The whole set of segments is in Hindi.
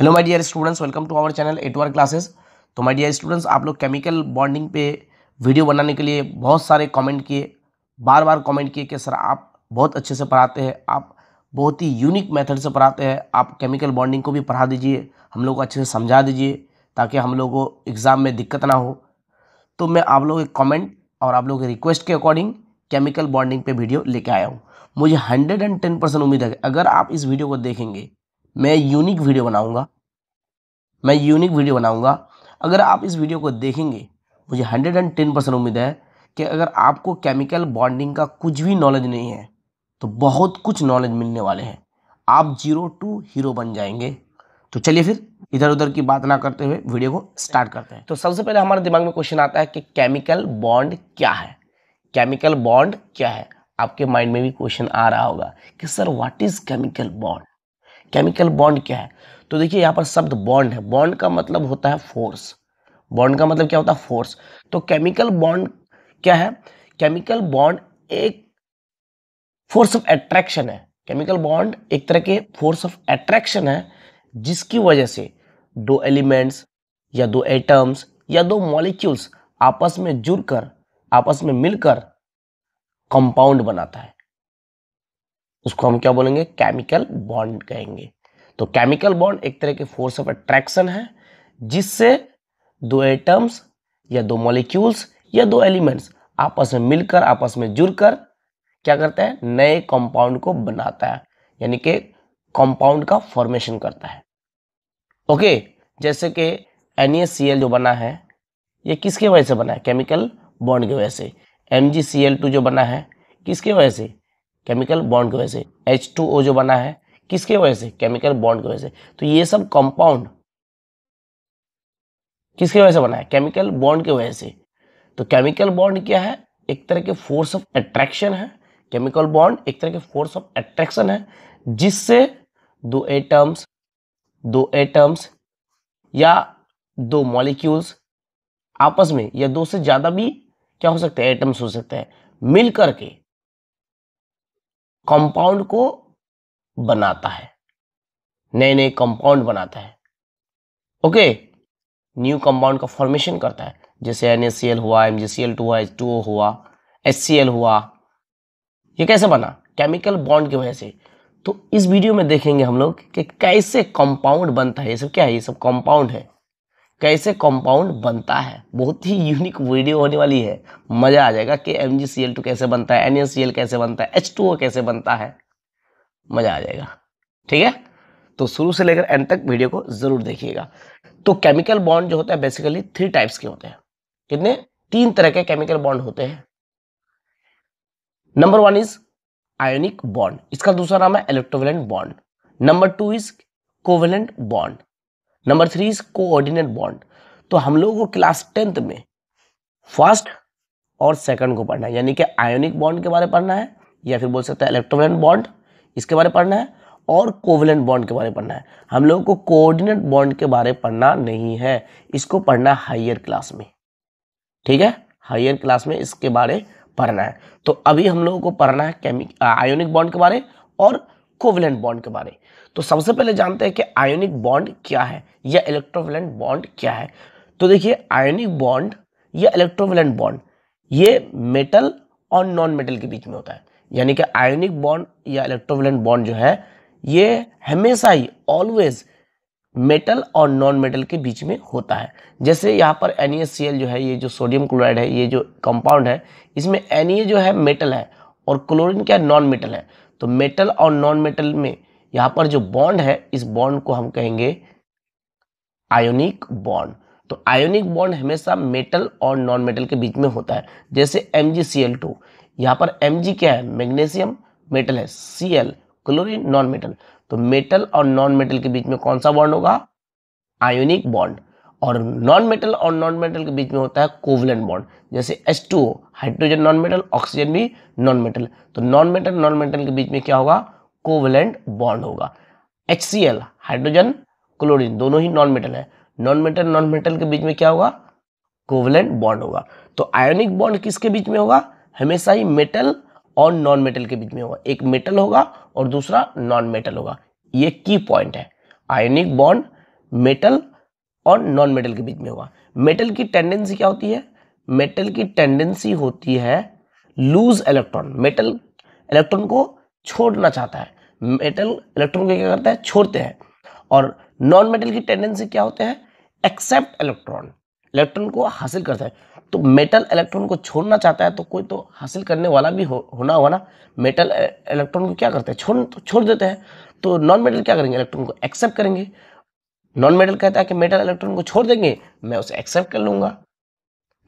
Hello my dear students welcome to our channel एटवर क्लासेस तो माय डियर स्टूडेंट्स आप लोग केमिकल बॉन्डिंग पे वीडियो बनाने के लिए बहुत सारे कमेंट किए बार बार कमेंट किए कि सर आप बहुत अच्छे से पढ़ाते हैं आप बहुत ही यूनिक मेथड से पढ़ाते हैं आप केमिकल बॉन्डिंग को भी पढ़ा दीजिए हम लोग को अच्छे से समझा दीजिए ताकि हम लोग को एग्ज़ाम में दिक्कत ना हो तो मैं आप लोग एक कॉमेंट और आप लोग के रिक्वेस्ट के अकॉर्डिंग केमिकल बॉन्डिंग पे वीडियो लेके आया हूँ मुझे हंड्रेड एंड टेन परसेंट उम्मीद है अगर आप इस वीडियो को देखेंगे मैं यूनिक वीडियो बनाऊंगा मैं यूनिक वीडियो बनाऊंगा अगर आप इस वीडियो को देखेंगे मुझे हंड्रेड एंड टेन परसेंट उम्मीद है कि अगर आपको केमिकल बॉन्डिंग का कुछ भी नॉलेज नहीं है तो बहुत कुछ नॉलेज मिलने वाले हैं आप जीरो टू हीरो बन जाएंगे तो चलिए फिर इधर उधर की बात ना करते हुए वीडियो को स्टार्ट करते हैं तो सबसे पहले हमारे दिमाग में क्वेश्चन आता है कि केमिकल बॉन्ड क्या है केमिकल बॉन्ड क्या है आपके माइंड में भी क्वेश्चन आ रहा होगा कि sir what is chemical bond chemical bond क्या है तो देखिए यहाँ पर शब्द बॉन्ड है बॉन्ड का मतलब होता है फोर्स बॉन्ड का मतलब क्या होता है फोर्स तो केमिकल बॉन्ड क्या है केमिकल बॉन्ड एक फोर्स ऑफ एट्रैक्शन है केमिकल बॉन्ड एक तरह के फोर्स ऑफ एट्रैक्शन है जिसकी वजह से दो एलिमेंट्स या दो एटम्स या दो मॉलिक्यूल्स आपस में जुड़कर आपस में मिलकर कंपाउंड बनाता है उसको हम क्या बोलेंगे केमिकल बॉन्ड कहेंगे तो केमिकल बॉन्ड एक तरह के फोर्स ऑफ अट्रैक्शन है जिससे दो एटम्स या दो मॉलिक्यूल्स या दो एलिमेंट्स आपस में मिलकर आपस में जुड़कर क्या करता है नए कंपाउंड को बनाता है यानी कि कंपाउंड का फॉर्मेशन करता है ओके जैसे कि एन जो बना है ये किसके वजह से बना है केमिकल बॉन्ड की वजह से एम जो बना है किसके वजह से केमिकल बॉन्ड की वजह से एच टू ओ जो बना है किसके वजह से केमिकल बॉन्ड की वजह से तो ये सब कंपाउंड किसके वजह से बना है केमिकल बॉन्ड की वजह से तो केमिकल बॉन्ड क्या है एक तरह के फोर्स ऑफ अट्रैक्शन है केमिकल बॉन्ड एक तरह के फोर्स ऑफ अट्रैक्शन है जिससे दो एटम्स दो एटम्स या दो मॉलिक्यूल्स आपस में या दो से ज़्यादा भी क्या हो सकते हैं एटम्स हो सकते हैं मिल करके कंपाउंड को बनाता है नए नए कंपाउंड बनाता है ओके न्यू कंपाउंड का फॉर्मेशन करता है जैसे एन हुआ एम हुआ एच हुआ एच हुआ ये कैसे बना केमिकल बॉन्ड की वजह से तो इस वीडियो में देखेंगे हम लोग कि कैसे कंपाउंड बनता है ये सब क्या है ये सब कंपाउंड है कैसे कंपाउंड बनता है बहुत ही यूनिक वीडियो होने वाली है मज़ा आ जाएगा कि एम कैसे बनता है एन कैसे बनता है एच कैसे बनता है मज़ा आ जाएगा ठीक है तो शुरू से लेकर एंड तक वीडियो को ज़रूर देखिएगा तो केमिकल बॉन्ड जो होता है बेसिकली थ्री टाइप्स के होते हैं कितने तीन तरह के केमिकल बॉन्ड होते हैं number one is ionic bond इसका दूसरा नाम है electrovalent bond number two is covalent bond number three is coordinate bond तो हम लोगों को क्लास टेंथ में फर्स्ट और सेकंड को पढ़ना है यानी कि आयोनिक बॉन्ड के बारे में पढ़ना है या फिर बोल सकते हैं इलेक्ट्रोवेलेंट बॉन्ड इसके बारे में पढ़ना है और कोवलेंट बॉन्ड के बारे में पढ़ना है हम लोगों को कोऑर्डिनेट बॉन्ड के बारे में पढ़ना नहीं है इसको पढ़ना हाइयर क्लास में ठीक है हायर क्लास में इसके बारे पढ़ना है तो अभी हम लोगों को पढ़ना है केमिक आयोनिक बॉन्ड के बारे और कोवलेंट बॉन्ड के बारे में तो सबसे पहले जानते हैं कि आयोनिक बॉन्ड क्या है या इलेक्ट्रोवेलेंट बॉन्ड क्या है तो देखिए आयोनिक बॉन्ड या इलेक्ट्रोवेलेंट बॉन्ड ये मेटल और नॉन मेटल के बीच में होता है यानी कि आयोनिक बॉन्ड या इलेक्ट्रोवेलेंट बॉन्ड जो है ये हमेशा ही ऑलवेज मेटल और नॉन मेटल के बीच में होता है जैसे यहाँ पर एन जो है ये जो सोडियम क्लोराइड है ये जो कंपाउंड है इसमें एन जो है मेटल है और क्लोरीन क्या नॉन मेटल है तो मेटल और नॉन मेटल में यहां पर जो बॉन्ड है इस बॉन्ड को हम कहेंगे आयोनिक बॉन्ड तो आयोनिक बॉन्ड हमेशा मेटल और नॉन मेटल के बीच में होता है जैसे M G C L two यहां पर एम जी क्या है मैग्नेशियम मेटल है C L chlorine non metal तो मेटल और नॉन मेटल के बीच में कौन सा बॉन्ड होगा आयोनिक बॉन्ड और नॉन मेटल और नॉन मेटल के बीच में होता है कोवलेंट बॉन्ड जैसे S two hydrogen non metal oxygen भी नॉन मेटल तो नॉन मेटल नॉन मेटल के बीच में क्या होगा कोवलेंट बॉन्ड होगा एच हाइड्रोजन क्लोरीन दोनों ही नॉन मेटल है नॉन मेटल नॉन मेटल के बीच में क्या होगा कोवलेंट बॉन्ड होगा तो आयोनिक बॉन्ड किसके बीच में होगा हमेशा ही मेटल और नॉन मेटल के बीच में होगा एक मेटल होगा और दूसरा नॉन मेटल होगा ये की पॉइंट है आयोनिक बॉन्ड मेटल और नॉन मेटल के बीच में होगा मेटल की टेंडेंसी क्या होती है मेटल की टेंडेंसी होती है लूज इलेक्ट्रॉन मेटल इलेक्ट्रॉन को छोड़ना चाहता है मेटल इलेक्ट्रॉन को क्या करता है छोड़ते हैं और नॉन मेटल की टेंडेंसी क्या होते हैं एक्सेप्ट इलेक्ट्रॉन इलेक्ट्रॉन को हासिल करता है तो मेटल इलेक्ट्रॉन को छोड़ना चाहता है तो कोई तो हासिल करने वाला भी हो, होना हुआ ना मेटल इलेक्ट्रॉन e, को क्या करते हैं छोड़ तो छोड़ देते हैं तो नॉन मेटल क्या करेंगे इलेक्ट्रॉन को एक्सेप्ट करेंगे नॉन मेटल कहता है कि मेटल इलेक्ट्रॉन को छोड़ देंगे मैं उसे एक्सेप्ट कर लूंगा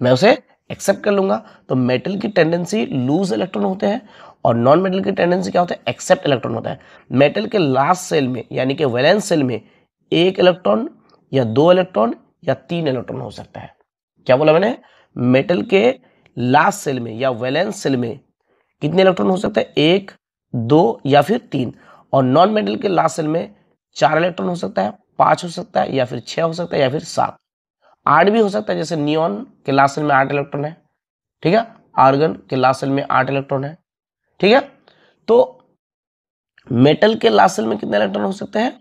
मैं उसे एक्सेप्ट कर लूंगा तो मेटल की टेंडेंसी लूज इलेक्ट्रॉन होते हैं और नॉन मेटल की टेंडेंसी क्या होता है एक्सेप्ट इलेक्ट्रॉन होता है मेटल के लास्ट सेल में यानी कि वैलेंस सेल में एक इलेक्ट्रॉन या दो इलेक्ट्रॉन या तीन इलेक्ट्रॉन हो सकता है क्या बोला मैंने मेटल के लास्ट सेल में या वैलेंस सेल में कितने इलेक्ट्रॉन हो सकता है एक दो या फिर तीन और नॉन मेटल के लास्ट सेल में चार इलेक्ट्रॉन हो सकता है पांच हो सकता है या फिर छह हो सकता है या फिर सात आठ भी हो सकता है जैसे नियॉन के लास्ट सेल में आठ इलेक्ट्रॉन है ठीक है आर्गन के लास्ट सेल में आठ इलेक्ट्रॉन है ठीक है तो मेटल के लास्ट सेल में कितने इलेक्ट्रॉन हो सकते हैं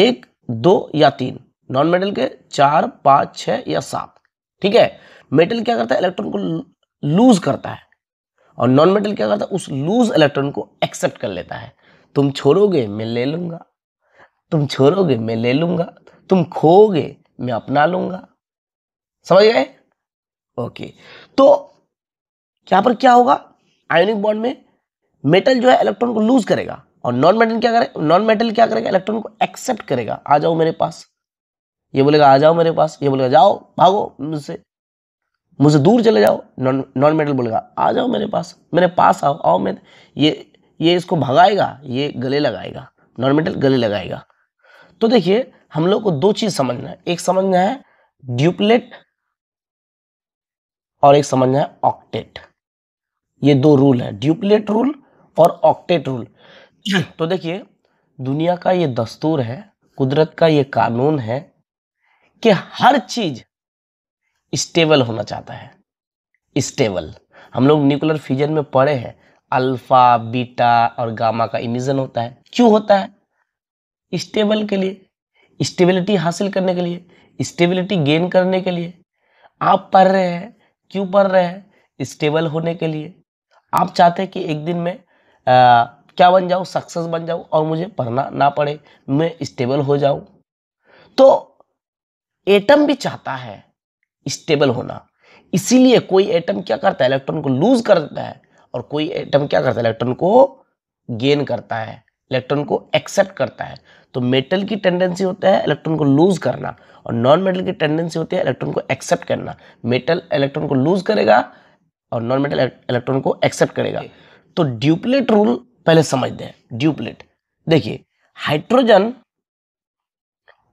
एक दो या तीन नॉन मेटल के चार पांच छ या सात ठीक है मेटल क्या करता है इलेक्ट्रॉन को लूज करता है और नॉन मेटल क्या करता है उस लूज इलेक्ट्रॉन को एक्सेप्ट कर लेता है तुम छोड़ोगे मैं ले लूंगा तुम छोड़ोगे मैं ले लूंगा तुम खोगे मैं अपना लूंगा समझ गए ओके तो यहाँ पर क्या होगा आयोनिक बॉन्ड में मेटल जो है इलेक्ट्रॉन को लूज करेगा और नॉन मेटल क्या करेगा नॉन मेटल क्या करेगा इलेक्ट्रॉन को एक्सेप्ट करेगा आ जाओ मेरे पास ये बोलेगा आ जाओ मेरे पास ये बोलेगा जाओ भागो मुझसे मुझसे दूर चले जाओ नॉन नॉन मेटल बोलेगा आ जाओ मेरे पास मेरे पास आओ आओ मैं ये ये इसको भगाएगा ये गले लगाएगा नॉन मेटल गले लगाएगा तो देखिए हम लोग को दो चीज समझना है एक समझना है ड्यूप्लेट और एक समझना है ऑक्टेट ये दो रूल है ड्यूप्लेट रूल और ऑक्टेट रूल हाँ। तो देखिए दुनिया का ये दस्तूर है कुदरत का ये कानून है कि हर चीज स्टेबल होना चाहता है स्टेबल हम लोग न्यूक्लियर फ्यूजन में पढ़े हैं अल्फा बीटा और गामा का इमिजन होता है क्यों होता है स्टेबल के लिए स्टेबिलिटी हासिल करने के लिए स्टेबिलिटी गेन करने के लिए आप पढ़ रहे हैं क्यों पढ़ रहे हैं स्टेबल होने के लिए आप चाहते हैं कि एक दिन में आ, क्या बन जाऊँ सक्सेस बन जाऊँ और मुझे पढ़ना ना पड़े मैं स्टेबल हो जाऊँ तो एटम भी चाहता है स्टेबल होना इसीलिए कोई एटम क्या करता है इलेक्ट्रॉन को लूज कर देता है और कोई एटम क्या करता है इलेक्ट्रॉन को गेन करता है इलेक्ट्रॉन को एक्सेप्ट करता है तो मेटल की टेंडेंसी होता है इलेक्ट्रॉन को लूज करना और नॉन मेटल की टेंडेंसी होती है इलेक्ट्रॉन को एक्सेप्ट करना मेटल इलेक्ट्रॉन को लूज करेगा और नॉन मेटल इलेक्ट्रॉन को एक्सेप्ट करेगा तो ड्यूप्लेट रूल पहले समझ दें ड्यूप्लेट देखिए हाइड्रोजन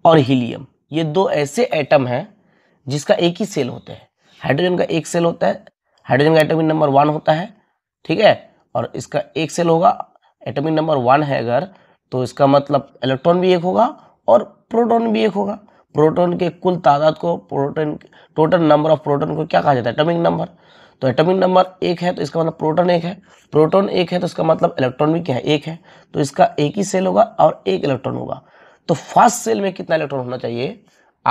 और हीलियम ये दो ऐसे एटम हैं जिसका एक ही सेल होता है हाइड्रोजन का एक सेल होता है हाइड्रोजन का एटमिक नंबर वन होता है ठीक है और इसका एक सेल होगा एटमिक नंबर वन है अगर तो इसका मतलब इलेक्ट्रॉन भी एक होगा और प्रोटॉन भी एक होगा प्रोटॉन के कुल तादाद को proton total number of proton को क्या कहा जाता है एटमिक नंबर तो एटॉमिक नंबर एक है तो इसका मतलब प्रोटॉन एक है प्रोटॉन एक है तो इसका मतलब इलेक्ट्रॉन भी क्या है एक है तो इसका एक ही सेल होगा और एक इलेक्ट्रॉन होगा तो फर्स्ट सेल में कितना इलेक्ट्रॉन होना चाहिए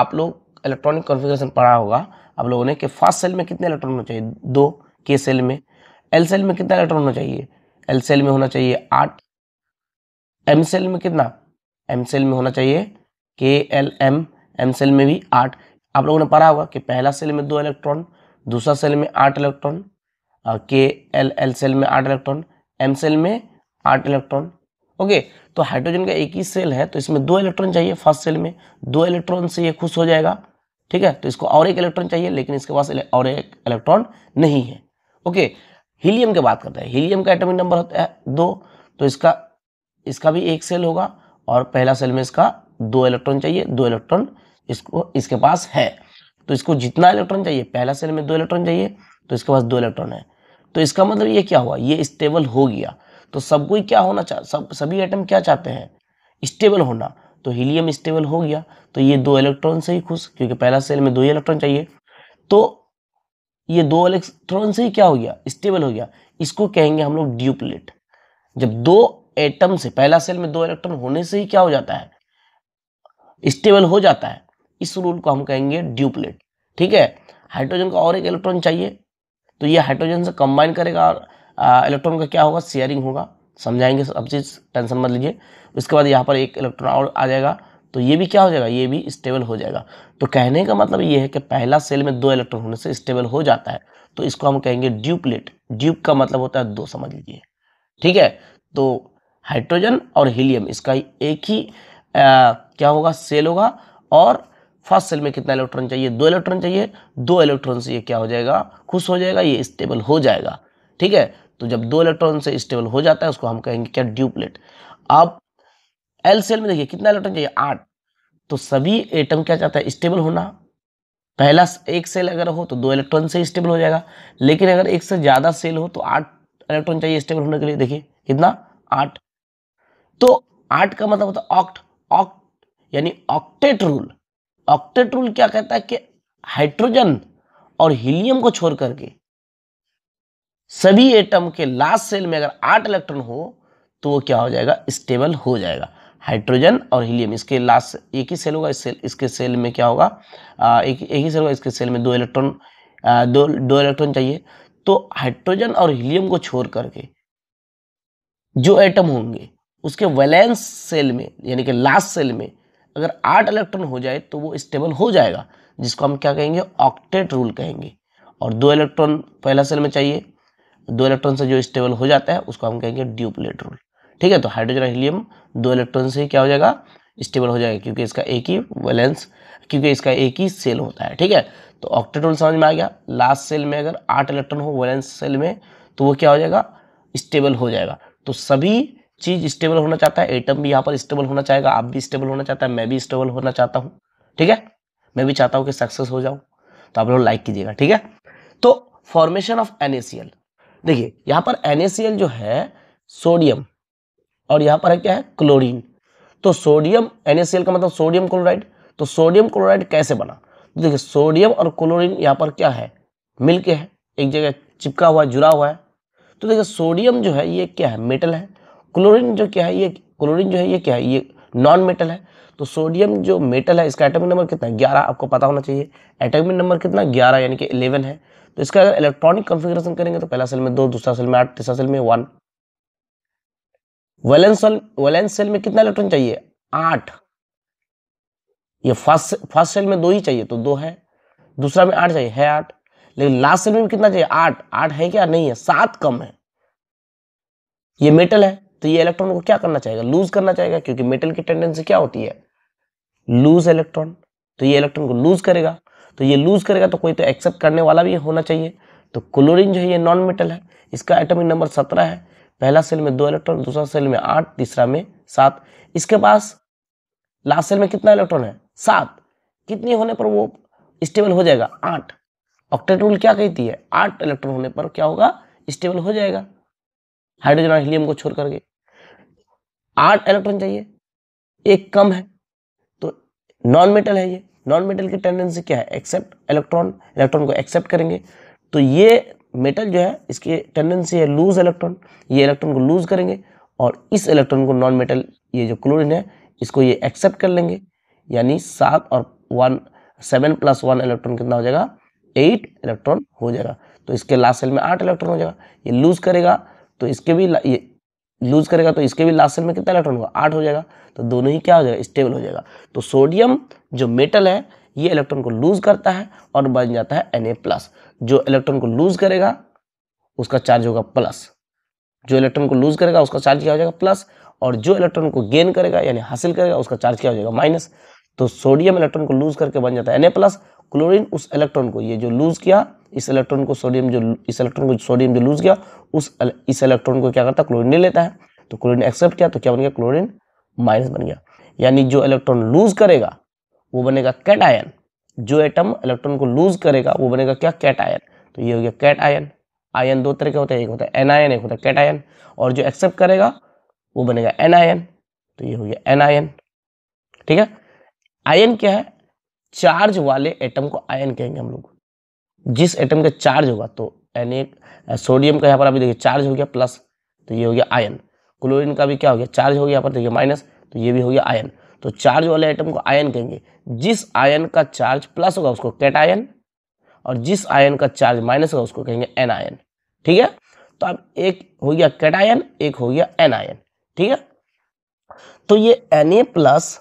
आप लोग इलेक्ट्रॉनिक कॉन्फ़िगरेशन पढ़ा होगा आप लोगों ने कि फर्स्ट सेल में कितने इलेक्ट्रॉन होना चाहिए दो के सेल में एल सेल में कितना इलेक्ट्रॉन होना चाहिए एल सेल में होना चाहिए आठ एम सेल में कितना एम सेल में होना चाहिए के एल एम एम सेल में भी आठ आप लोगों ने पढ़ा होगा कि पहला सेल में दो इलेक्ट्रॉन दूसरा सेल में आठ इलेक्ट्रॉन के एल एल सेल में आठ इलेक्ट्रॉन एम सेल में आठ इलेक्ट्रॉन ओके तो हाइड्रोजन का एक ही सेल है तो इसमें दो इलेक्ट्रॉन चाहिए फर्स्ट सेल में दो इलेक्ट्रॉन से ये खुश हो जाएगा ठीक है तो इसको और एक इलेक्ट्रॉन चाहिए लेकिन इसके पास और एक इलेक्ट्रॉन नहीं है ओके हीलियम की बात करते हैं हीलियम का एटॉमिक नंबर होता है दो तो इसका इसका भी एक सेल होगा और पहला सेल में इसका दो इलेक्ट्रॉन चाहिए दो इलेक्ट्रॉन इसको इसके पास है तो इसको जितना इलेक्ट्रॉन चाहिए पहला सेल में दो इलेक्ट्रॉन चाहिए तो इसके पास दो इलेक्ट्रॉन है तो इसका मतलब ये क्या हुआ ये स्टेबल हो गया तो सबको क्या होना चाह सब सभी आइटम क्या चाहते हैं स्टेबल होना तो हीलियम स्टेबल हो गया तो ये दो इलेक्ट्रॉन से ही खुश क्योंकि पहला सेल में दो ही इलेक्ट्रॉन चाहिए तो ये दो इलेक्ट्रॉन से ही क्या हो गया स्टेबल हो गया इसको कहेंगे हम लोग ड्यूप्लेट जब दो एटम से पहला सेल में दो इलेक्ट्रॉन होने से ही क्या हो जाता है स्टेबल हो जाता है इस रूल को हम कहेंगे ड्यूप्लेट ठीक है हाइड्रोजन का और एक इलेक्ट्रॉन चाहिए तो ये हाइड्रोजन से कंबाइन करेगा और इलेक्ट्रॉन का क्या होगा शेयरिंग होगा समझाएंगे सब चीज़ टेंशन मत लीजिए उसके बाद यहाँ पर एक इलेक्ट्रॉन और आ जाएगा तो ये भी क्या हो जाएगा ये भी स्टेबल हो जाएगा तो कहने का मतलब ये है कि पहला सेल में दो इलेक्ट्रॉन होने से स्टेबल हो जाता है तो इसको हम कहेंगे ड्यूपलेट ड्यूप का मतलब होता है दो समझ लीजिए ठीक है तो हाइड्रोजन और हीलियम इसका एक ही आ, क्या होगा सेल होगा और फर्स्ट सेल में कितना इलेक्ट्रॉन चाहिए दो इलेक्ट्रॉन चाहिए दो इलेक्ट्रॉन से ये क्या हो जाएगा खुश हो जाएगा ये स्टेबल हो जाएगा ठीक है तो जब दो इलेक्ट्रॉन से स्टेबल हो जाता है उसको हम कहेंगे क्या ड्यूपलेट अब एल सेल में देखिए कितना इलेक्ट्रॉन चाहिए आठ तो सभी एटम क्या चाहता है स्टेबल होना पहला एक सेल अगर हो तो दो इलेक्ट्रॉन से स्टेबल हो जाएगा लेकिन अगर एक से ज़्यादा सेल हो तो आठ इलेक्ट्रॉन चाहिए स्टेबल होने के लिए देखिए कितना आठ तो आठ का मतलब होता है ऑक्ट ऑक्ट यानी ऑक्टेट रूल ऑक्टेट रूल क्या कहता है कि हाइड्रोजन और हीलियम को छोड़ करके सभी एटम के लास्ट सेल में अगर आठ इलेक्ट्रॉन हो तो वो क्या हो जाएगा स्टेबल हो जाएगा हाइड्रोजन और हीलियम इसके लास्ट एक ही सेल होगा इस सेल इसके सेल में क्या होगा आ, एक एक ही सेल होगा इसके सेल में दो इलेक्ट्रॉन दो दो इलेक्ट्रॉन चाहिए तो हाइड्रोजन और हीलियम को छोड़ करके जो एटम होंगे उसके वैलेंस सेल में यानी कि लास्ट सेल में अगर आठ इलेक्ट्रॉन हो जाए तो वो स्टेबल हो जाएगा जिसको हम क्या कहेंगे ऑक्टेट रूल कहेंगे और दो इलेक्ट्रॉन पहला सेल में चाहिए दो इलेक्ट्रॉन से जो स्टेबल हो जाता है उसको हम कहेंगे ड्यूपलेट रूल ठीक है तो हाइड्रोजन हीलियम दो इलेक्ट्रॉन से क्या हो जाएगा स्टेबल हो जाएगा क्योंकि इसका एक ही वैलेंस क्योंकि इसका एक ही सेल होता है ठीक है तो ऑक्टेट रूल समझ में आ गया लास्ट सेल में अगर आठ इलेक्ट्रॉन हो वैलेंस सेल में तो वो क्या हो जाएगा स्टेबल हो जाएगा तो सभी चीज़ स्टेबल होना चाहता है एटम भी यहाँ पर स्टेबल होना चाहेगा आप भी स्टेबल होना चाहता है मैं भी स्टेबल होना चाहता हूँ ठीक है मैं भी चाहता हूँ कि सक्सेस हो जाऊँ तो आप लोग लाइक कीजिएगा ठीक है तो फॉर्मेशन ऑफ एन देखिए यहाँ पर एन जो है सोडियम और यहाँ पर है क्या है क्लोरीन तो सोडियम एन का मतलब सोडियम क्लोराइड तो सोडियम क्लोराइड कैसे बना तो देखिए सोडियम और क्लोरीन यहाँ पर क्या है मिलके है एक जगह चिपका हुआ है जुड़ा हुआ है तो देखिए सोडियम जो है ये क्या है मेटल है क्लोरीन जो क्या है ये क्लोरीन जो है ये क्या है ये नॉन मेटल है तो सोडियम जो मेटल है इसका एटॉमिक नंबर कितना ग्यारह आपको पता होना चाहिए एटॉमिक नंबर कितना ग्यारह यानी कि इलेवन है तो इसका अगर इलेक्ट्रॉनिक कॉन्फ़िगरेशन करेंगे तो पहला सेल में दो दूसरा सेल में आठ तीसरा सेल में वन वैलेंस वैलेंस सेल में कितना इलेक्ट्रॉन चाहिए आठ ये फर्स्ट फर्स्ट सेल में दो ही चाहिए तो दो है दूसरा में आठ चाहिए है आठ लेकिन लास्ट सेल में कितना चाहिए आठ आठ है क्या नहीं है सात कम है ये मेटल है तो ये इलेक्ट्रॉन को क्या करना चाहेगा लूज करना चाहेगा क्योंकि मेटल की टेंडेंसी क्या होती है लूज इलेक्ट्रॉन तो ये इलेक्ट्रॉन को लूज करेगा तो ये लूज करेगा तो कोई तो एक्सेप्ट करने वाला भी होना चाहिए तो क्लोरिन जो है ये नॉन मेटल है इसका एटॉमिक नंबर सत्रह है पहला सेल में दो इलेक्ट्रॉन दूसरा सेल में आठ तीसरा में सात इसके पास लास्ट सेल में कितना इलेक्ट्रॉन है सात कितनी होने पर वो स्टेबल हो जाएगा आठ ऑक्टेट रूल क्या कहती है आठ इलेक्ट्रॉन होने पर क्या होगा स्टेबल हो जाएगा हाइड्रोजन और हीलियम को छोड़ करके आठ इलेक्ट्रॉन चाहिए एक कम है तो नॉन मेटल है ये नॉन मेटल की टेंडेंसी क्या है एक्सेप्ट इलेक्ट्रॉन इलेक्ट्रॉन को एक्सेप्ट करेंगे तो ये मेटल जो है इसकी टेंडेंसी है लूज इलेक्ट्रॉन ये इलेक्ट्रॉन को लूज करेंगे और इस इलेक्ट्रॉन को नॉन मेटल ये जो क्लोरीन है इसको ये एक्सेप्ट कर लेंगे यानी सात और one seven plus one electron कितना हो जाएगा एट इलेक्ट्रॉन हो जाएगा तो इसके लास्ट सेल में आठ इलेक्ट्रॉन हो जाएगा ये लूज करेगा तो इसके भी ये लूज करेगा तो इसके भी लास्ट सेल में कितना इलेक्ट्रॉन होगा आठ हो जाएगा तो दोनों ही क्या हो जाएगा स्टेबल हो जाएगा तो सोडियम जो मेटल है ये इलेक्ट्रॉन को लूज करता है और बन जाता है एन प्लस जो इलेक्ट्रॉन को लूज करेगा उसका चार्ज होगा प्लस जो इलेक्ट्रॉन को लूज करेगा उसका चार्ज क्या हो जाएगा प्लस और जो इलेक्ट्रॉन को गेन करेगा यानी हासिल करेगा उसका चार्ज क्या हो जाएगा माइनस तो सोडियम इलेक्ट्रॉन को लूज करके बन जाता है एन प्लस क्लोरीन उस इलेक्ट्रॉन को ये जो लूज किया इस इलेक्ट्रॉन को सोडियम जो इस इलेक्ट्रॉन को सोडियम जो लूज गया उस इस इलेक्ट्रॉन को क्या करता है क्लोरिन ले लेता है तो क्लोरिन एक्सेप्ट किया तो क्या बन गया क्लोरिन माइनस बन गया यानी जो इलेक्ट्रॉन लूज करेगा वो बनेगा कैट आयन जो एटम इलेक्ट्रॉन को लूज करेगा वो बनेगा क्या कैट आयन तो ये हो गया कैट आयन आयन दो तरह के होते हैं एक होता है एन आयन एक होता है कैट आयन और जो एक्सेप्ट करेगा वो बनेगा एन आयन तो ये हो गया एन आयन ठीक है आयन क्या है चार्ज वाले एटम को आयन कहेंगे हम लोग जिस एटम का चार्ज होगा तो एन सोडियम का यहाँ पर अभी देखिए चार्ज हो गया प्लस तो ये हो गया आयन क्लोरीन का भी क्या हो गया चार्ज हो गया यहाँ पर देखिए माइनस तो ये भी हो गया आयन तो चार्ज वाले आइटम को आयन कहेंगे जिस आयन का चार्ज प्लस होगा उसको कैट आयन और जिस आयन का चार्ज माइनस होगा उसको कहेंगे एन आयन ठीक है तो अब एक हो गया कैट आयन एक हो गया एन आयन ठीक है तो ये एन प्लस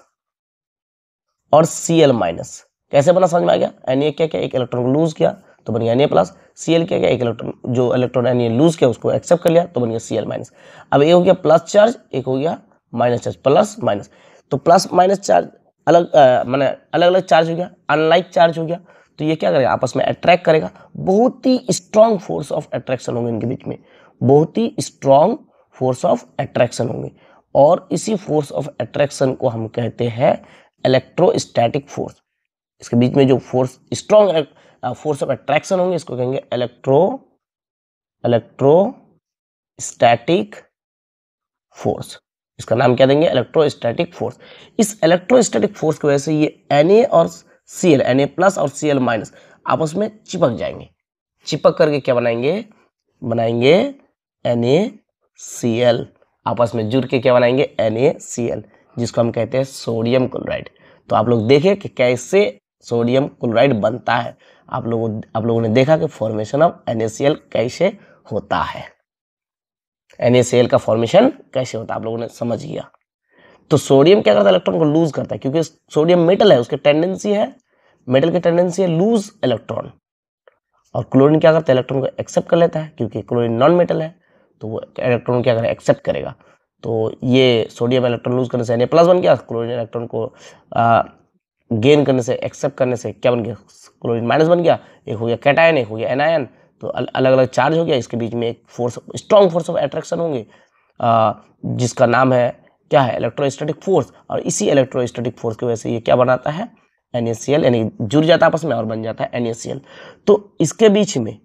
और सी एल माइनस कैसे बना समझ में आ गया एन क्या क्या एक इलेक्ट्रॉन को लूज किया तो बन गया N A plus C L क्या एक इलेक्ट्रॉन जो इलेक्ट्रॉन एन ए लूज किया उसको एक्सेप्ट कर लिया तो बन गया सी एल माइनस अब एक हो गया प्लस चार्ज एक हो गया माइनस चार्ज प्लस माइनस तो प्लस माइनस चार्ज अलग मैंने अलग अलग चार्ज हो गया अनलाइक चार्ज हो गया तो ये क्या करेगा आपस में अट्रैक्ट करेगा बहुत ही स्ट्रांग फोर्स ऑफ अट्रैक्शन होंगे इनके बीच में बहुत ही स्ट्रांग फोर्स ऑफ अट्रैक्शन होंगे और इसी फोर्स ऑफ अट्रैक्शन को हम कहते हैं इलेक्ट्रोस्टैटिक फोर्स इसके बीच में जो force strong force of attraction होंगे इसको कहेंगे इलेक्ट्रो इलेक्ट्रो स्टैटिक फोर्स इसका नाम क्या देंगे इलेक्ट्रोस्टैटिक फोर्स इस इलेक्ट्रो स्टैटिक फोर्स की वजह से ये एन और सी एल एन प्लस और सी एल माइनस आपस में चिपक जाएंगे चिपक करके क्या बनाएंगे बनाएंगे एन ए सी एल आपस में जुड़ के क्या बनाएंगे एन ए सी एल जिसको हम कहते हैं सोडियम क्लोराइड तो आप लोग देखें कि कैसे सोडियम क्लोराइड बनता है आप लोगों आप लोगों ने देखा कि फॉर्मेशन ऑफ एन कैसे होता है एन का फॉर्मेशन कैसे होता है आप लोगों ने समझ गया तो सोडियम क्या करता है इलेक्ट्रॉन को लूज करता है क्योंकि सोडियम मेटल है उसकी टेंडेंसी है मेटल की टेंडेंसी है लूज इलेक्ट्रॉन और क्लोरीन क्या करता है इलेक्ट्रॉन को एक्सेप्ट कर लेता है क्योंकि क्लोरीन नॉन मेटल है तो वो इलेक्ट्रॉन क्या करेगा एक्सेप्ट करेगा तो ये सोडियम इलेक्ट्रॉन लूज करने से एन प्लस बन गया क्लोरीन इलेक्ट्रॉन को गेन करने से एक्सेप्ट करने से क्या बन गया क्लोरीन माइनस बन गया एक हो गया कैटायन एक हो गया एनायन तो अलग अलग चार्ज हो गया इसके बीच में एक force strong force of attraction होंगे जिसका नाम है क्या है इलेक्ट्रोस्टैटिक फोर्स और इसी इलेक्ट्रोस्टैटिक फोर्स की वजह से ये क्या बनाता है एन यानी जुड़ जाता है आपस में और बन जाता है एन तो इसके बीच में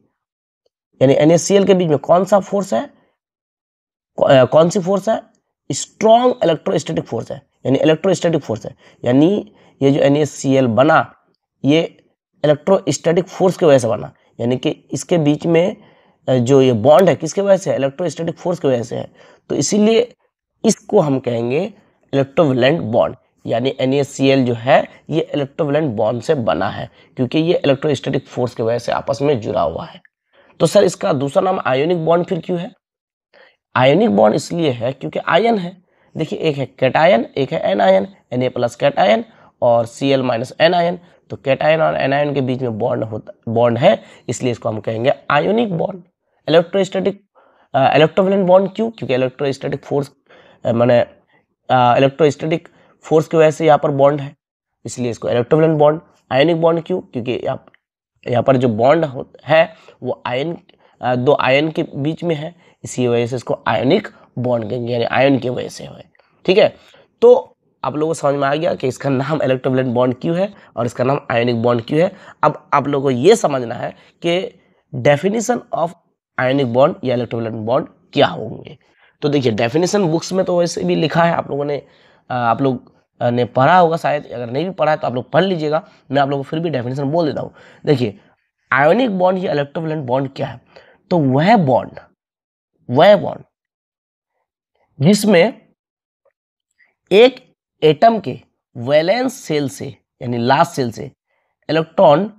यानी एन के बीच में कौन सा फोर्स है कौन सी फोर्स है स्ट्रॉन्ग इलेक्ट्रोस्टैटिक फोर्स है यानी इलेक्ट्रोस्टैटिक फोर्स है यानी ये जो एन बना ये इलेक्ट्रोस्टैटिक फोर्स की वजह से बना यानी कि इसके बीच में जो ये बॉन्ड है किसके वजह से इलेक्ट्रोस्टैटिक फोर्स की वजह से है तो इसीलिए इसको हम कहेंगे इलेक्ट्रोवलेंट बॉन्ड यानी एन जो है ये इलेक्ट्रोवलेंट बॉन्ड से बना है क्योंकि ये इलेक्ट्रोस्टैटिक फोर्स की वजह से आपस में जुड़ा हुआ है तो सर इसका दूसरा नाम आयोनिक बॉन्ड फिर क्यों है आयोनिक बॉन्ड इसलिए है क्योंकि आयन है देखिए एक है कैटायन एक है anion N A plus cation और C L minus anion तो कैटायन और एन आयन के बीच में बॉन्ड होता बॉन्ड है इसलिए इसको हम कहेंगे ionic bond electrostatic electrovalent bond क्यों क्योंकि इलेक्ट्रोस्टैटिक फोर्स मैंने इलेक्ट्रोस्टैटिक फोर्स की वजह से यहाँ पर बॉन्ड है इसलिए इसको इलेक्ट्रोवेलेंट बॉन्ड आयोनिक बॉन्ड क्यों क्योंकि यहाँ यहाँ पर जो बॉन्ड है वो आयन uh, दो आयन के बीच में है इसी वजह से इसको आयोनिक बॉन्ड कहेंगे यानी आयन की वजह से है ठीक है तो आप लोगों को समझ में आ गया कि इसका नाम इलेक्ट्रोवलेंट बॉन्ड क्यों है और इसका नाम आयोनिक बॉन्ड क्यों है अब आप लोगों को ये समझना है कि डेफिनेशन ऑफ आयोनिक बॉन्ड या इलेक्ट्रोवलेंट बॉन्ड क्या होंगे तो देखिए डेफिनेशन बुक्स में तो वैसे भी लिखा है आप लोगों ने आप लोग ने पढ़ा होगा शायद अगर नहीं भी पढ़ा है तो आप लोग पढ़ लीजिएगा मैं आप लोगों को फिर भी डेफिनेशन बोल देता हूँ देखिए आयोनिक बॉन्ड या इलेक्ट्रोवलेंट बॉन्ड क्या है तो वह बॉन्ड वह बॉन्ड जिसमें एक एटम के वैलेंस सेल से यानी लास्ट सेल से इलेक्ट्रॉन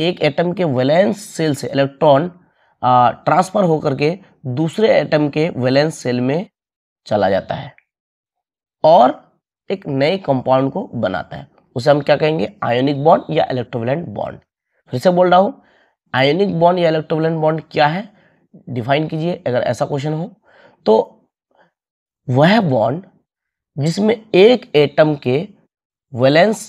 एक एटम के वैलेंस सेल से इलेक्ट्रॉन ट्रांसफर होकर के दूसरे एटम के वैलेंस सेल में चला जाता है और एक नए कंपाउंड को बनाता है उसे हम क्या कहेंगे आयोनिक बॉन्ड या इलेक्ट्रोवलेंट बॉन्ड फिर से बोल रहा हूँ आयोनिक बॉन्ड या इलेक्ट्रोवलेंट बॉन्ड क्या है डिफाइन कीजिए अगर ऐसा क्वेश्चन हो तो वह बॉन्ड जिसमें एक एटम के वैलेंस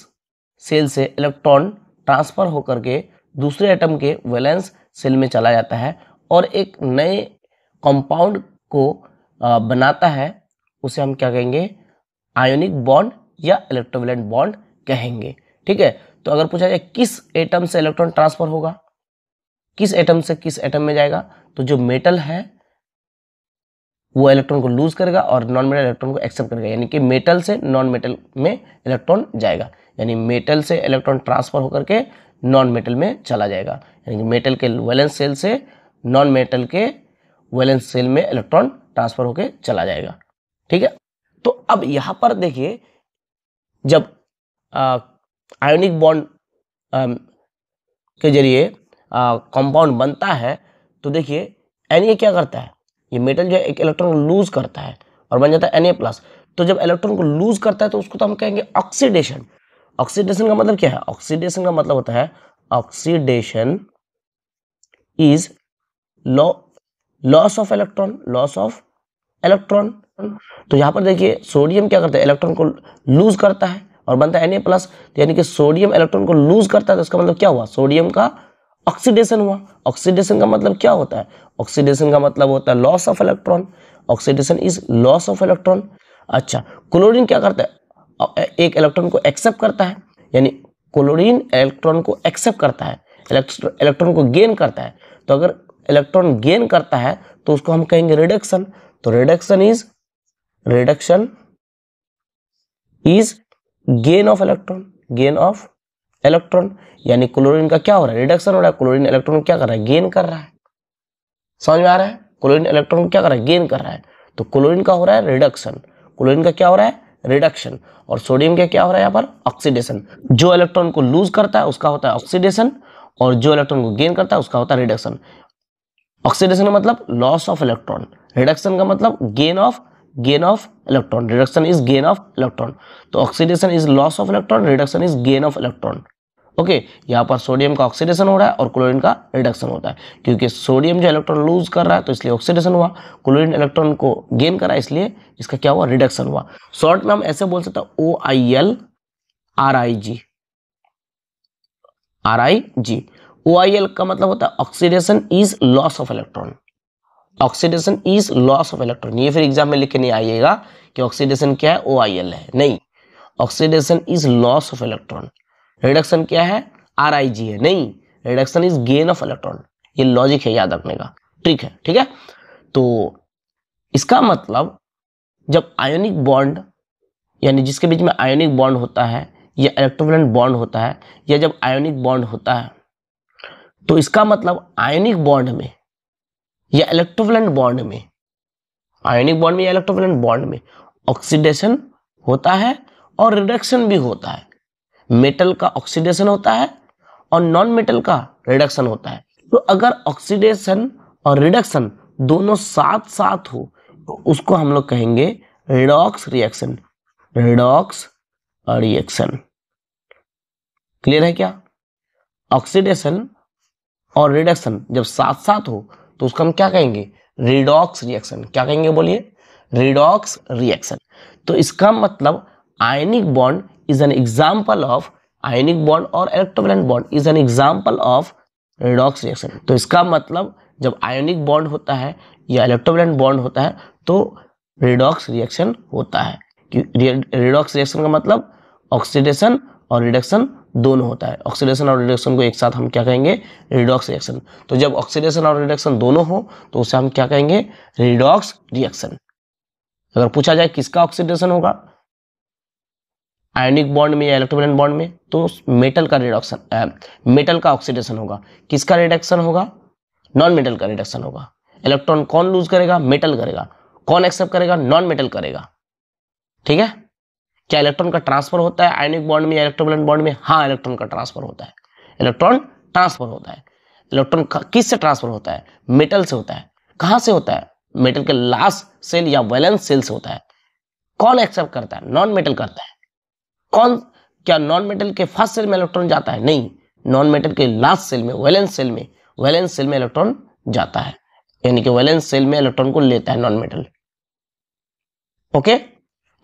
सेल से इलेक्ट्रॉन ट्रांसफर होकर के दूसरे एटम के वैलेंस सेल में चला जाता है और एक नए कंपाउंड को बनाता है उसे हम क्या कहेंगे आयोनिक बॉन्ड या इलेक्ट्रोवैलेंट बॉन्ड कहेंगे ठीक है तो अगर पूछा जाए किस एटम से इलेक्ट्रॉन ट्रांसफर होगा किस एटम से किस एटम में जाएगा तो जो मेटल है वो इलेक्ट्रॉन को लूज करेगा और नॉन मेटल इलेक्ट्रॉन को एक्सेप्ट करेगा यानी कि मेटल से नॉन मेटल में इलेक्ट्रॉन जाएगा यानी मेटल से इलेक्ट्रॉन ट्रांसफर होकर के नॉन मेटल में चला जाएगा यानी कि मेटल के वैलेंस सेल से नॉन मेटल के वैलेंस सेल में इलेक्ट्रॉन ट्रांसफर होकर चला जाएगा ठीक है तो अब यहाँ पर देखिए जब आयोनिक बॉन्ड के जरिए कंपाउंड बनता है तो देखिए एन क्या करता है ये मेटल जो है एक इलेक्ट्रॉन को लूज करता है और बन जाता है Na+ तो जब इलेक्ट्रॉन को लूज करता है तो उसको तो हम कहेंगे ऑक्सीडेशन ऑक्सीडेशन का मतलब क्या है ऑक्सीडेशन का मतलब होता है oxidation is loss of electron loss of electron तो यहां पर देखिए सोडियम क्या करता है इलेक्ट्रॉन को लूज करता है और बनता है Na+ तो यानी कि सोडियम इलेक्ट्रॉन को लूज करता है तो इसका मतलब क्या हुआ सोडियम का ऑक्सीडेशन हुआ ऑक्सीडेशन का मतलब क्या होता है ऑक्सीडेशन का मतलब होता है loss of electron oxidation is loss of electron अच्छा क्लोरीन क्या करता है एक इलेक्ट्रॉन को एक्सेप्ट करता है यानी क्लोरीन इलेक्ट्रॉन को एक्सेप्ट करता है इलेक्ट्रॉन को गेन करता है तो अगर इलेक्ट्रॉन गेन करता है तो उसको हम कहेंगे रिडक्शन तो reduction is reduction is gain of electron gain of electron यानी क्लोरीन का क्या हो रहा है रिडक्शन हो रहा है क्लोरीन इलेक्ट्रॉन क्या कर रहा है गेन कर रहा है समझ में आ रहा है क्लोरीन इलेक्ट्रॉन क्या कर रहा है गेन कर रहा है तो क्लोरीन का हो रहा है रिडक्शन क्लोरीन का क्या हो रहा है रिडक्शन और सोडियम का क्या हो रहा है यहाँ पर ऑक्सीडेशन जो इलेक्ट्रॉन को लूज करता है उसका होता है ऑक्सीडेशन और जो इलेक्ट्रॉन को गेन करता है उसका होता है रिडक्शन ऑक्सीडेशन का मतलब लॉस ऑफ इलेक्ट्रॉन रिडक्शन का मतलब gain of gain of electron reduction is gain of electron तो oxidation is loss of electron reduction is gain of electron okay यहाँ पर सोडियम का ऑक्सीडेशन हो रहा है और क्लोरीन का रिडक्शन होता है क्योंकि सोडियम जो इलेक्ट्रॉन लूज कर रहा है तो इसलिए ऑक्सीडेशन हुआ क्लोरीन इलेक्ट्रॉन को गेन करा इसलिए इसका क्या हुआ रिडक्शन हुआ शॉर्ट में हम ऐसे बोल सकते हैं O I L R I G R I G O I L का मतलब होता है oxidation is loss of electron oxidation is loss of electron ये फिर एग्जाम में लिख के नहीं आइएगा कि ऑक्सीडेशन क्या है ओ आई एल है नहीं oxidation is loss of electron reduction क्या है आर आई जी है नहीं reduction is gain of electron ये लॉजिक है याद रखने का ठीक है ठीक है तो इसका मतलब जब आयोनिक बॉन्ड यानी जिसके बीच में आयोनिक बॉन्ड होता है या इलेक्ट्रोवेलेंट बॉन्ड होता है या जब आयोनिक बॉन्ड होता है तो इसका मतलब आयोनिक बॉन्ड में या इलेक्ट्रोवेलेंट बॉन्ड में आयोनिक बॉन्ड में या इलेक्ट्रोवेलेंट बॉन्ड में ऑक्सीडेशन होता है और रिडक्शन भी होता है मेटल का ऑक्सीडेशन होता है और नॉन मेटल का रिडक्शन होता है तो अगर ऑक्सीडेशन और रिडक्शन दोनों साथ साथ हो तो उसको हम लोग कहेंगे redox reaction redox reaction clear है क्या ऑक्सीडेशन और रिडक्शन जब साथ साथ हो तो उसका हम क्या कहेंगे रिडॉक्स रिएक्शन क्या कहेंगे बोलिए रिडॉक्स रिएक्शन तो इसका मतलब ionic bond is an example of ionic bond और electrovalent bond is an example of redox reaction तो इसका मतलब जब आयोनिक बॉन्ड होता है या इलेक्ट्रोवेलेंट बॉन्ड होता है तो रेडॉक्स रिएक्शन होता है रेडॉक्स रिएक्शन का मतलब ऑक्सीडेशन और रिडक्शन दोनों होता है ऑक्सीडेशन और रिडक्शन को एक साथ हम क्या कहेंगे रिडॉक्स रिएक्शन तो जब ऑक्सीडेशन और रिडक्शन दोनों हो तो उसे हम क्या कहेंगे रिडॉक्स रिएक्शन अगर पूछा जाए किसका ऑक्सीडेशन होगा आयोनिक बॉन्ड में या इलेक्ट्रोवेलेंट बॉन्ड में तो मेटल का रिडक्शन मेटल का ऑक्सीडेशन होगा किसका रिडक्शन होगा नॉन मेटल का रिडक्शन होगा इलेक्ट्रॉन कौन लूज करेगा मेटल करेगा कौन एक्सेप्ट करेगा नॉन मेटल करेगा ठीक है क्या इलेक्ट्रॉन का ट्रांसफर होता है आयोनिक बॉन्ड में या इलेक्ट्रोवेलेंट बॉन्ड में हाँ इलेक्ट्रॉन का ट्रांसफर होता है इलेक्ट्रॉन ट्रांसफर होता है इलेक्ट्रॉन किस से ट्रांसफर होता है मेटल से होता है कहाँ से होता है मेटल के लास्ट सेल या वैलेंस सेल से होता है कौन एक्सेप्ट करता है नॉन मेटल करता है कौन क्या नॉन मेटल के फर्स्ट सेल में इलेक्ट्रॉन जाता है नहीं नॉन मेटल के लास्ट सेल में वैलेंस सेल में वैलेंस सेल में इलेक्ट्रॉन जाता है यानी कि वैलेंस सेल में इलेक्ट्रॉन को लेता है नॉन मेटल ओके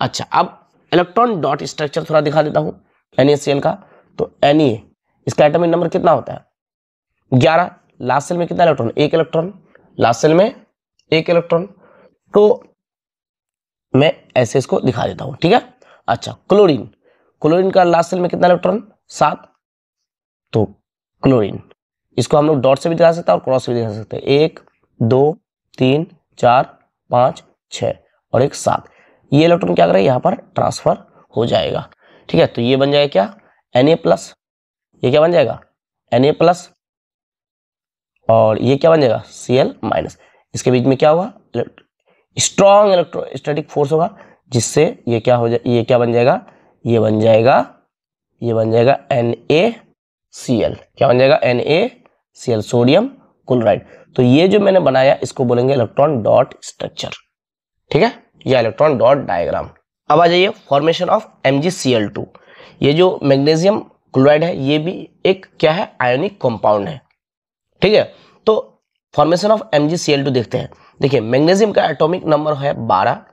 अच्छा अब इलेक्ट्रॉन डॉट स्ट्रक्चर थोड़ा दिखा देता हूं एन का तो एन इसका एटमिक नंबर कितना होता है ग्यारह लास्ट सेल में कितना इलेक्ट्रॉन एक इलेक्ट्रॉन लास्ट सेल में एक इलेक्ट्रॉन तो मैं ऐसे इसको दिखा देता हूं ठीक है अच्छा क्लोरीन क्लोरीन का लास्ट सेल में कितना इलेक्ट्रॉन सात तो क्लोरीन इसको हम लोग डॉट से भी दिखा सकते हैं और क्रॉस से भी दिखा सकते हैं एक दो तीन चार पाँच छ और एक सात ये इलेक्ट्रॉन क्या करेगा यहाँ पर ट्रांसफर हो जाएगा ठीक है तो ये बन जाएगा क्या एन प्लस ये क्या बन जाएगा एन प्लस और ये क्या बन जाएगा सी एल माइनस इसके बीच में क्या होगा स्ट्रॉन्ग इलेक्ट्रो स्टेटिक फोर्स होगा जिससे ये क्या हो जाए ये क्या बन जाएगा ये बन जाएगा ये बन जाएगा एन ए सी एल क्या बन जाएगा N A C L sodium chloride तो ये जो मैंने बनाया इसको बोलेंगे इलेक्ट्रॉन डॉट स्ट्रक्चर ठीक है या इलेक्ट्रॉन डॉट डायग्राम अब आ जाइए फॉर्मेशन ऑफ एम ये जो मैग्नेशियम क्लोराइड है ये भी एक क्या है आयोनिक कंपाउंड है ठीक है तो फॉर्मेशन ऑफ एम देखते हैं देखिए मैग्नेशियम का एटॉमिक नंबर है बारह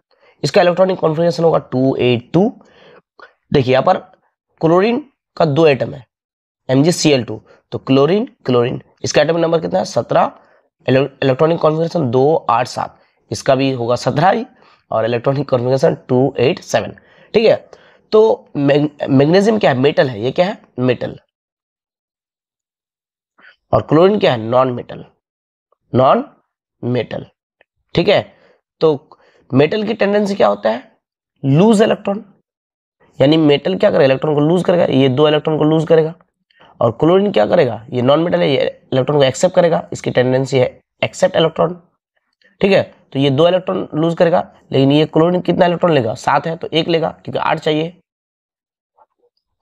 इसका इलेक्ट्रॉनिक कॉन्फिगरेशन होगा टू एट टू देखिए यहाँ पर क्लोरीन का दो एटम है एम तो क्लोरीन क्लोरीन इसका एटम नंबर कितना है सत्रह इलेक्ट्रॉनिक कॉन्फिग्रेशन दो आठ सात इसका भी होगा सत्रह ही और electronic configuration two eight seven ठीक है तो मैग्नेशियम क्या है मेटल है ये क्या है मेटल और क्लोरीन क्या है नॉन मेटल नॉन मेटल ठीक है तो मेटल की टेंडेंसी क्या होता है लूज इलेक्ट्रॉन यानी मेटल क्या करेगा इलेक्ट्रॉन को लूज करेगा ये दो इलेक्ट्रॉन को लूज करेगा और क्लोरीन क्या करेगा ये नॉन मेटल है ये इलेक्ट्रॉन को एक्सेप्ट करेगा इसकी टेंडेंसी है एक्सेप्ट इलेक्ट्रॉन ठीक है तो ये दो इलेक्ट्रॉन लूज करेगा लेकिन ये क्लोरीन कितना इलेक्ट्रॉन लेगा सात है तो एक लेगा क्योंकि आठ चाहिए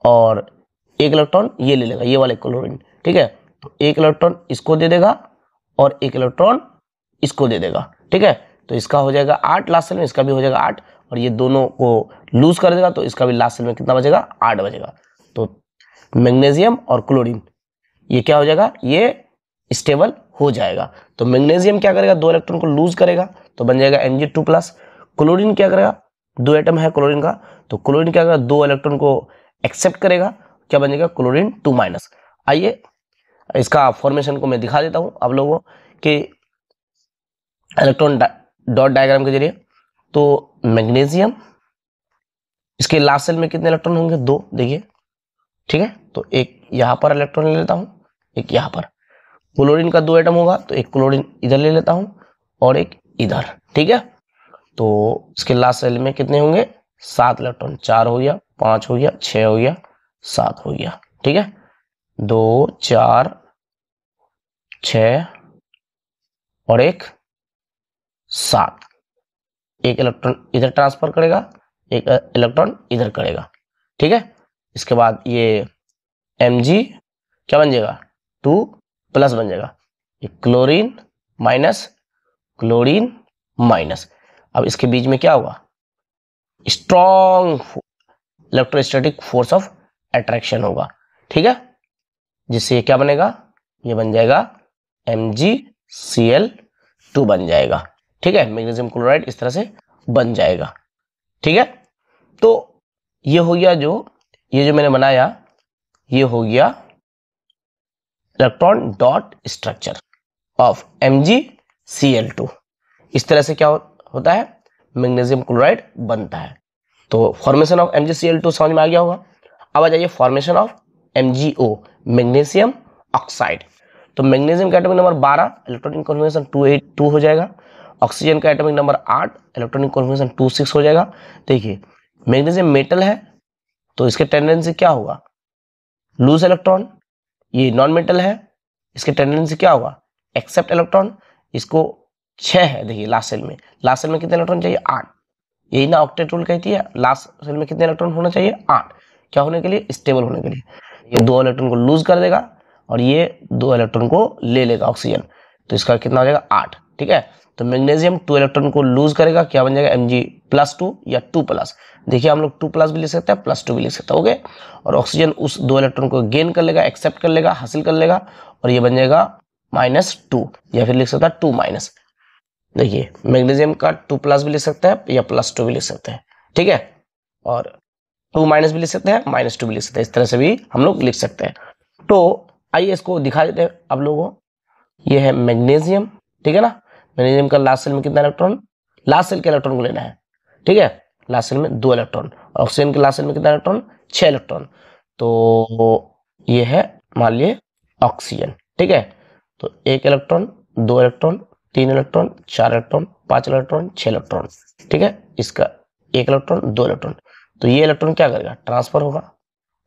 और एक इलेक्ट्रॉन ये ले लेगा ये वाले क्लोरीन ठीक है तो एक इलेक्ट्रॉन इसको दे देगा और एक इलेक्ट्रॉन इसको दे देगा ठीक है तो इसका हो जाएगा आठ लास्ट में इसका भी हो जाएगा आठ और ये दोनों को लूज कर देगा तो इसका भी लास्ट सेल में कितना बचेगा आठ बचेगा तो मैग्नीशियम और क्लोरीन ये क्या हो जाएगा ये स्टेबल हो जाएगा तो मैग्नीशियम क्या करेगा दो इलेक्ट्रॉन को लूज करेगा तो बन जाएगा एनजी टू प्लस क्लोरीन क्या करेगा दो एटम है क्लोरीन का तो क्लोरीन क्या करेगा दो इलेक्ट्रॉन को एक्सेप्ट करेगा क्या बन जाएगा क्लोरीन टू माइनस आइए इसका फॉर्मेशन को मैं दिखा देता हूँ आप लोगों को इलेक्ट्रॉन डॉट डायग्राम के जरिए तो मैग्नीशियम इसके लास्ट सेल में कितने इलेक्ट्रॉन होंगे दो देखिए ठीक है तो एक यहाँ पर इलेक्ट्रॉन ले लेता हूँ एक यहाँ पर क्लोरीन का दो एटम होगा तो एक क्लोरीन इधर ले लेता हूँ और एक इधर ठीक है तो इसके लास्ट सेल में कितने होंगे सात इलेक्ट्रॉन चार हो गया पाँच हो गया छः हो गया सात हो गया ठीक है दो चार छ और एक सात एक इलेक्ट्रॉन इधर ट्रांसफर करेगा एक इलेक्ट्रॉन इधर करेगा ठीक है इसके बाद ये एम क्या बन जाएगा टू प्लस बन जाएगा ये क्लोरीन माइनस क्लोरीन माइनस अब इसके बीच में क्या होगा strong electrostatic force of attraction होगा ठीक है जिससे ये क्या बनेगा ये बन जाएगा M G C L two बन जाएगा ठीक है मैग्नीशियम क्लोराइड इस तरह से बन जाएगा ठीक है तो ये हो गया जो ये जो मैंने बनाया ये हो गया electron dot structure of M इस तरह से क्या हो, होता है मैग्नीशियम क्लोराइड बनता है तो फॉर्मेशन ऑफ एम समझ में आ गया होगा अब आ जाइए formation of M magnesium oxide तो magnesium category number 12 electronic eight two हो जाएगा ऑक्सीजन का एटॉमिक नंबर आठ इलेक्ट्रॉनिक कॉन्फिगेशन टू सिक्स हो जाएगा देखिए मैग्नीशियम मेटल है तो इसके टेंडेंसी क्या होगा लूज इलेक्ट्रॉन ये नॉन मेटल है इसके टेंडेंसी क्या होगा एक्सेप्ट इलेक्ट्रॉन इसको छः है देखिए लास्ट सेल में लास्ट सेल में कितने इलेक्ट्रॉन चाहिए आठ यही ना ऑक्टेट रूल कहती है लास्ट सेल में कितने इलेक्ट्रॉन होना चाहिए आठ क्या होने के लिए स्टेबल होने के लिए ये दो इलेक्ट्रॉन को लूज कर देगा और ये दो इलेक्ट्रॉन को ले लेगा ऑक्सीजन तो इसका कितना हो जाएगा आठ ठीक है तो मैग्नीशियम टू इलेक्ट्रॉन को लूज करेगा क्या बन जाएगा एम जी प्लस टू या टू प्लस देखिए हम लोग टू प्लस भी लिख सकते हैं प्लस टू भी लिख सकते हैं ओके और ऑक्सीजन उस दो इलेक्ट्रॉन को गेन कर लेगा एक्सेप्ट कर लेगा हासिल कर लेगा और ये बन जाएगा माइनस टू या फिर लिख सकता है टू माइनस देखिए मैग्नीशियम का टू प्लस भी लिख सकते हैं या प्लस टू भी लिख सकते हैं ठीक है और टू माइनस भी लिख सकते हैं माइनस टू भी लिख सकते हैं इस तरह से भी हम लोग लिख सकते हैं तो आइए इसको दिखा देते हैं आप लोगों को ये है मैग्नीशियम ठीक है ना मैग्नीजियम का लास्ट सेल में कितना इलेक्ट्रॉन लास्ट सेल के इलेक्ट्रॉन को लेना है ठीक है लास्ट सेल में दो इलेक्ट्रॉन ऑक्सीजन के लास्ट सेल में कितना इलेक्ट्रॉन छह इलेक्ट्रॉन तो ये है मान लिए ऑक्सीजन ठीक है तो एक इलेक्ट्रॉन दो इलेक्ट्रॉन तीन इलेक्ट्रॉन चार इलेक्ट्रॉन पांच इलेक्ट्रॉन छह इलेक्ट्रॉन ठीक है इसका एक इलेक्ट्रॉन दो इलेक्ट्रॉन तो ये इलेक्ट्रॉन क्या करेगा ट्रांसफर होगा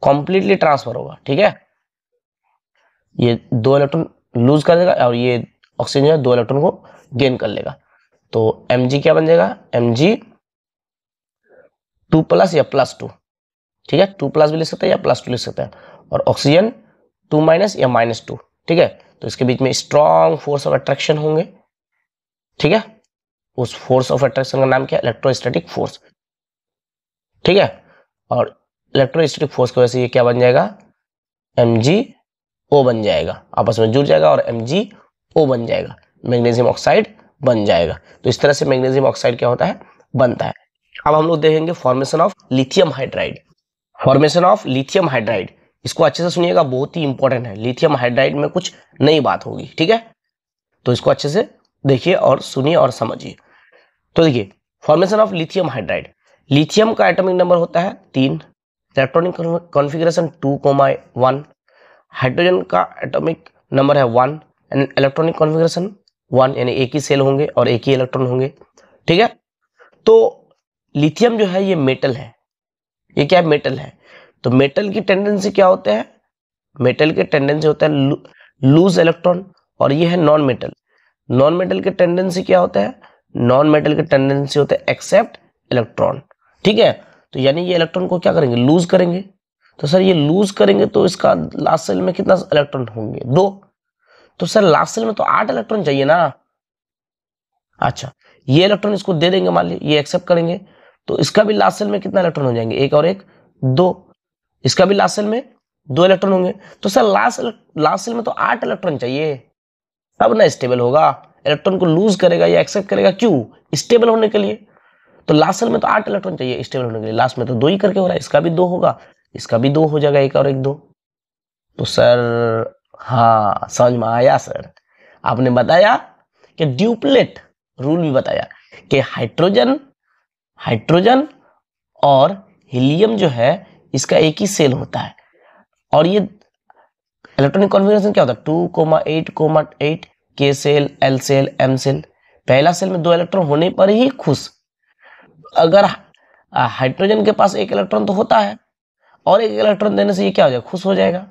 कॉम्प्लीटली ट्रांसफर होगा ठीक है ये दो इलेक्ट्रॉन लूज कर देगा और ये ऑक्सीजन दो इलेक्ट्रॉन को गेन कर लेगा तो एम जी क्या बन जाएगा एम जी टू प्लस या प्लस टू ठीक है टू प्लस भी लिख सकते हैं या प्लस टू लिख सकते हैं और ऑक्सीजन टू माइनस या माइनस टू ठीक है तो इसके बीच में स्ट्रॉन्ग फोर्स ऑफ अट्रैक्शन होंगे ठीक है उस फोर्स ऑफ अट्रैक्शन का नाम क्या इलेक्ट्रोस्टेटिक इलेक्ट्रोस्टैटिक फोर्स ठीक है और इलेक्ट्रोस्टैटिक फोर्स की वजह से ये क्या बन जाएगा एम जी ओ बन जाएगा आपस में जुड़ जाएगा और एम जी ओ बन जाएगा मैग्नीशियम ऑक्साइड बन जाएगा तो इस तरह से मैग्नीशियम ऑक्साइड क्या होता है बनता है अब हम लोग देखेंगे formation of lithium hydride formation of lithium hydride इसको अच्छे से सुनिएगा बहुत ही इंपॉर्टेंट है लिथियम हाइड्राइड में कुछ नई बात होगी ठीक है तो इसको अच्छे से देखिए और सुनिए और समझिए तो देखिए formation of lithium hydride lithium का एटॉमिक नंबर होता है तीन electronic configuration two comma one hydrogen का एटॉमिक नंबर है one and electronic configuration one यानी एक ही सेल होंगे और एक ही इलेक्ट्रॉन होंगे ठीक है तो लिथियम जो है ये मेटल है ये क्या है मेटल है तो मेटल की टेंडेंसी क्या होते हैं मेटल के टेंडेंसी होता है लूज इलेक्ट्रॉन और ये है नॉन मेटल नॉन मेटल के टेंडेंसी क्या होता है नॉन मेटल के टेंडेंसी होता है एक्सेप्ट इलेक्ट्रॉन ठीक है तो यानी ये इलेक्ट्रॉन को क्या करेंगे लूज करेंगे तो सर ये लूज करेंगे तो इसका लास्ट सेल में कितना इलेक्ट्रॉन होंगे दो तो सर लास्ट सेल में तो आठ इलेक्ट्रॉन चाहिए ना अच्छा ये इलेक्ट्रॉन इसको दे देंगे मान लीजिए ये एक्सेप्ट करेंगे तो इसका भी लास्ट सेल में कितना इलेक्ट्रॉन हो जाएंगे एक और एक दो इसका भी लास्ट सेल में दो इलेक्ट्रॉन होंगे तो सर लास्ट लास्ट सेल में तो आठ इलेक्ट्रॉन चाहिए तब ना स्टेबल होगा इलेक्ट्रॉन को लूज करेगा या एक्सेप्ट करेगा क्यों स्टेबल होने के लिए तो लास्ट सेल में तो आठ इलेक्ट्रॉन चाहिए स्टेबल होने के लिए लास्ट में तो दो ही करके हो रहा है इसका भी दो होगा इसका भी दो हो जाएगा एक और एक दो तो सर हाँ समझ में आया सर आपने बताया कि ड्यूपलेट रूल भी बताया कि हाइड्रोजन हाइड्रोजन और हीलियम जो है इसका एक ही सेल होता है और ये इलेक्ट्रॉनिक कॉन्फ़िगरेशन क्या होता है two comma eight comma eight K shell L shell M shell पहला सेल में दो इलेक्ट्रॉन होने पर ही खुश अगर हाइड्रोजन के पास एक इलेक्ट्रॉन तो होता है और एक इलेक्ट्रॉन देने से ये क्या हो जाएगा खुश हो जाएगा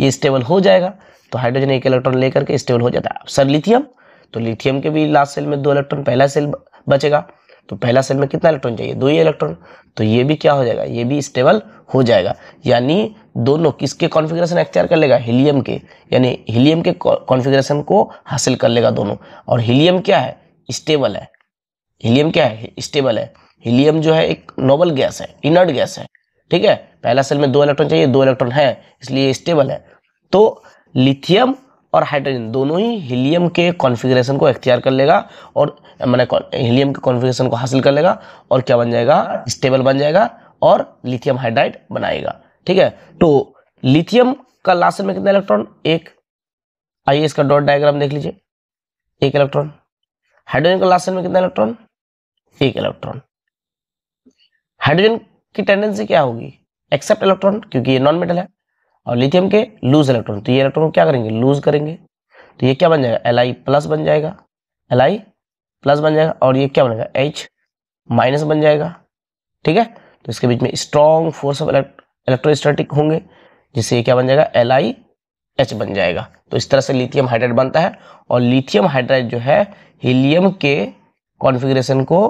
ये स्टेबल हो जाएगा तो हाइड्रोजन एक इलेक्ट्रॉन लेकर के स्टेबल हो जाता है सर लिथियम तो लिथियम के भी लास्ट सेल में दो इलेक्ट्रॉन पहला सेल बचेगा तो पहला सेल में कितना इलेक्ट्रॉन चाहिए दो ही इलेक्ट्रॉन तो ये भी क्या हो जाएगा ये भी स्टेबल हो जाएगा यानी दोनों किसके कॉन्फ़िगरेशन एक्सचार कर लेगा हीलियम के यानी हीलियम के कॉन्फ़िगरेशन को हासिल कर लेगा दोनों और हीलियम क्या है स्टेबल है हीलियम क्या है स्टेबल है हीलियम जो है एक नोबल गैस है इनर्ट गैस है ठीक है पहला सेल में दो इलेक्ट्रॉन चाहिए दो इलेक्ट्रॉन है इसलिए स्टेबल है तो लिथियम और हाइड्रोजन दोनों ही हीलियम के कॉन्फ़िगरेशन को अख्तियार कर लेगा और मैंने हीलियम के कॉन्फ़िगरेशन को हासिल कर लेगा और क्या बन जाएगा स्टेबल बन जाएगा और लिथियम हाइड्राइड बनाएगा ठीक है तो लिथियम का लास्ट में कितना इलेक्ट्रॉन एक आइए इसका डॉट डायग्राम देख लीजिए एक इलेक्ट्रॉन हाइड्रोजन का लास्ट में कितना इलेक्ट्रॉन एक इलेक्ट्रॉन हाइड्रोजन की टेंडेंसी क्या होगी एक्सेप्ट इलेक्ट्रॉन क्योंकि ये नॉन मेटल है और लिथियम के लूज इलेक्ट्रॉन तो ये इलेक्ट्रॉन क्या करेंगे लूज करेंगे तो ये क्या बन जाएगा एल आई प्लस बन जाएगा एल आई प्लस बन जाएगा और ये क्या बनेगा एच माइनस बन जाएगा ठीक है तो इसके बीच में स्ट्रॉन्ग फोर्स ऑफ इलेक्ट्रोस्टैटिक होंगे जिससे ये क्या बन जाएगा एल आई एच बन जाएगा तो इस तरह से लिथियम हाइड्राइड बनता है और लिथियम हाइड्राइड जो है हीलियम के कॉन्फिग्रेशन को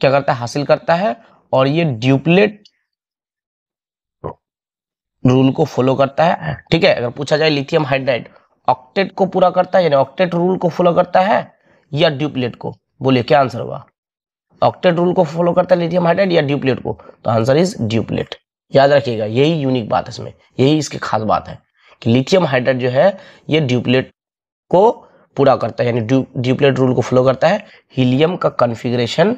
क्या करता है हासिल करता है और ये ड्यूप्लेट रूल को फॉलो करता है ठीक है अगर पूछा जाए लिथियम हाइड्राइड ऑक्टेट को पूरा करता है यानी ऑक्टेट रूल को फॉलो करता है या ड्यूप्लेट को बोलिए क्या आंसर होगा ऑक्टेट रूल को फॉलो करता है लिथियम हाइड्राइड या ड्यूप्लेट को तो आंसर इज ड्यूप्लेट याद रखिएगा यही यूनिक बात है इसमें यही इसकी खास बात है कि लिथियम हाइड्राइड जो है ये ड्यूप्लेट को पूरा करता है यानी ड्यूप्लेट रूल को फॉलो करता है हीलियम का कन्फिग्रेशन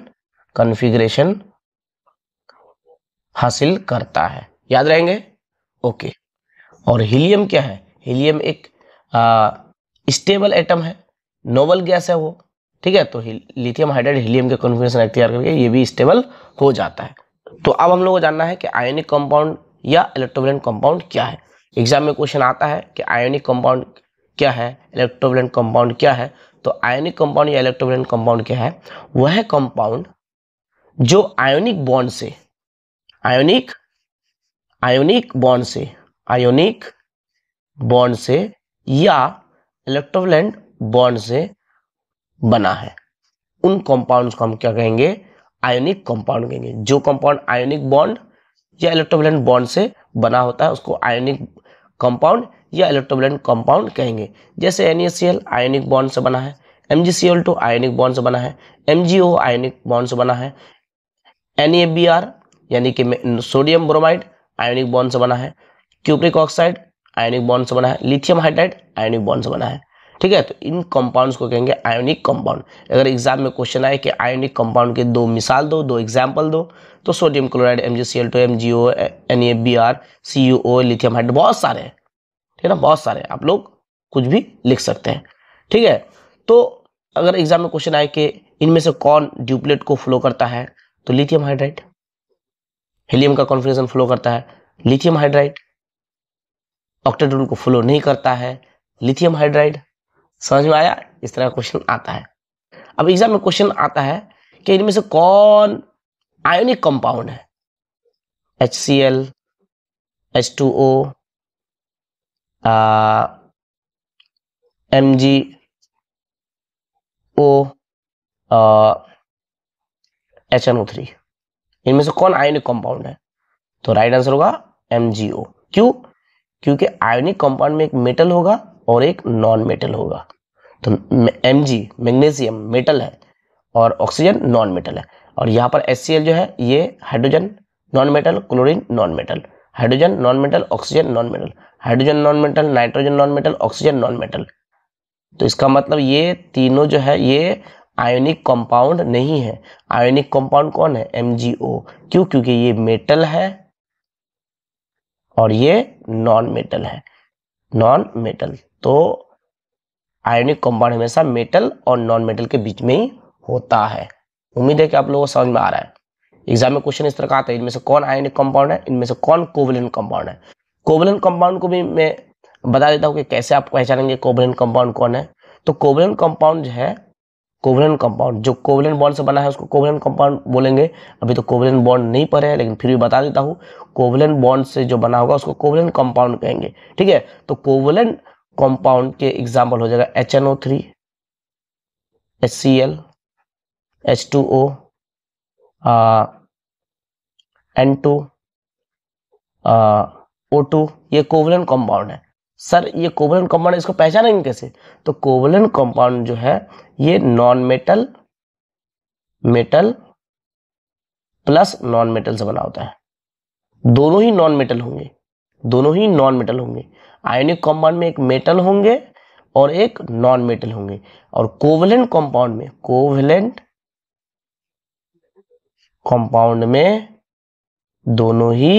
कन्फिग्रेशन हासिल करता है याद रहेंगे ओके और हीलियम क्या है हीलियम एक स्टेबल एटम है नोबल गैस है वो ठीक है तो लिथियम हाइड्रेट हीलियम के कॉन्फिगरेशन अख्तियार करके ये भी स्टेबल हो जाता है तो अब हम लोग को जानना है कि आयोनिक कंपाउंड या इलेक्ट्रोवलेंट कंपाउंड क्या है एग्जाम में क्वेश्चन आता है कि आयोनिक कंपाउंड क्या है इलेक्ट्रोवलेंट कंपाउंड क्या है तो आयोनिक कंपाउंड या इलेक्ट्रोवलेंट कंपाउंड क्या है वह कंपाउंड जो आयोनिक बॉन्ड से आयोनिक आयोनिक बॉन्ड से आयोनिक बॉन्ड से या इलेक्ट्रोवलेंट बॉन्ड से बना है उन कंपाउंड्स को हम क्या कहेंगे आयोनिक कंपाउंड कहेंगे जो कंपाउंड आयोनिक बॉन्ड या इलेक्ट्रोवलेंट बॉन्ड से बना होता है उसको आयोनिक कंपाउंड या इलेक्ट्रोवलेंट कंपाउंड कहेंगे जैसे एन आयोनिक बॉन्ड से बना है एम टू आयोनिक बॉन्ड से बना है एम आयोनिक बॉन्ड से बना है एन यानी कि सोडियम ब्रोमाइड आयोनिक बॉन्ड से बना है क्यूप्रिक ऑक्साइड आयोनिक बॉन्ड से बना है लिथियम हाइड्राइड आयोनिक बॉन्ड से बना है ठीक है तो इन कंपाउंड्स को कहेंगे आयोनिक कंपाउंड अगर एग्जाम में क्वेश्चन आए कि आयोनिक कंपाउंड के दो मिसाल दो दो एग्जाम्पल दो तो sodium chloride M G C L two M G O N A B R C U O lithium hydride बहुत सारे हैं ठीक है ना बहुत सारे आप लोग कुछ भी लिख सकते हैं ठीक है तो अगर एग्जाम में क्वेश्चन आए कि इनमें से कौन ड्यूपलेट को फ्लो करता है तो लिथियम हाइड्राइड हीलियम का कॉन्फिग्रेशन फ्लो करता है लिथियम हाइड्राइड ऑक्टेट्रोल को फ्लो नहीं करता है लिथियम हाइड्राइड समझ में आया इस तरह का क्वेश्चन आता है अब एग्जाम में क्वेश्चन आता है कि इनमें से कौन आयोनिक कंपाउंड है H C L H two O M G O H N O three इनमें से कौन आयोनिक कंपाउंड है तो राइट आंसर होगा एमजीओ क्यों क्योंकि आयोनिक कंपाउंड में एक मेटल होगा और एक नॉन मेटल होगा तो एम जी मैग्नेशियम मेटल है और ऑक्सीजन नॉन मेटल है और यहाँ पर एस जो है ये hydrogen non metal chlorine non metal hydrogen non metal oxygen non metal hydrogen non metal nitrogen non metal oxygen non metal तो इसका मतलब ये तीनों जो है ये आयोनिक कंपाउंड नहीं है आयोनिक कंपाउंड कौन है एम क्यों क्योंकि ये मेटल है और ये नॉन मेटल है नॉन मेटल तो आयोनिक कंपाउंड हमेशा मेटल और नॉन मेटल के बीच में ही होता है उम्मीद है कि आप लोगों को समझ में आ रहा है एग्जाम में क्वेश्चन इस तरह का आता है इनमें से कौन आयोनिक कंपाउंड है इनमें से कौन कोवलिन कंपाउंड है कोवलिन कंपाउंड को भी मैं बता देता हूँ कि कैसे आप पहचानेंगे कोवलिन कंपाउंड कौन है तो कोवलिन कंपाउंड जो है कोवलन कंपाउंड जो कोवलन बॉन्ड से बना है उसको कोवलन कंपाउंड बोलेंगे अभी तो कोवलन बॉन्ड नहीं पढ़े हैं लेकिन फिर भी बता देता हूँ कोवलन बॉन्ड से जो बना होगा उसको कोवलन कंपाउंड कहेंगे ठीक है तो कोवलन कंपाउंड के एग्जाम्पल हो जाएगा H N O three H C L H two O N two O two ये कोवलन कंपाउंड है सर ये कोवलन कंपाउंड इसको पहचानेंगे कैसे तो कोवलन कंपाउंड जो है ये non metal metal plus non metal से बना होता है दोनों ही नॉन मेटल होंगे दोनों ही नॉन मेटल होंगे आयोनिक कॉम्पाउंड में एक मेटल होंगे और एक नॉन मेटल होंगे और कोवलेंट कॉम्पाउंड में कोवलेंट कॉम्पाउंड में दोनों ही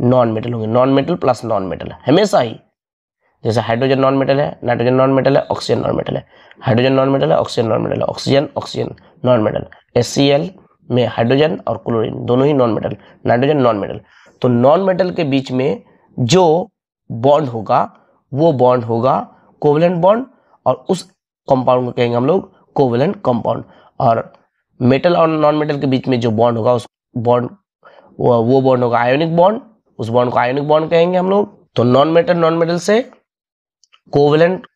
नॉन मेटल होंगे non metal plus non metal हमेशा ही जैसे हाइड्रोजन नॉन मेटल है नाइट्रोजन नॉन मेटल है ऑक्सीजन नॉन मेटल है हाइड्रोजन नॉन मेटल है ऑक्सीजन नॉन मेटल है ऑक्सीजन ऑक्सीजन नॉन मेटल एस में हाइड्रोजन और क्लोरीन दोनों ही non metal nitrogen non metal तो नॉन मेटल के बीच में जो बॉन्ड होगा वो बॉन्ड होगा कोवलेंट बॉन्ड और उस कंपाउंड को कहेंगे हम लोग कोवलेंट कंपाउंड और मेटल और नॉन मेटल के बीच में जो बॉन्ड होगा उस बॉन्ड वो बॉन्ड होगा आयोनिक बॉन्ड उस बॉन्ड को आयोनिक बॉन्ड कहेंगे हम लोग तो नॉन मेटल नॉन मेटल से कोवलेंट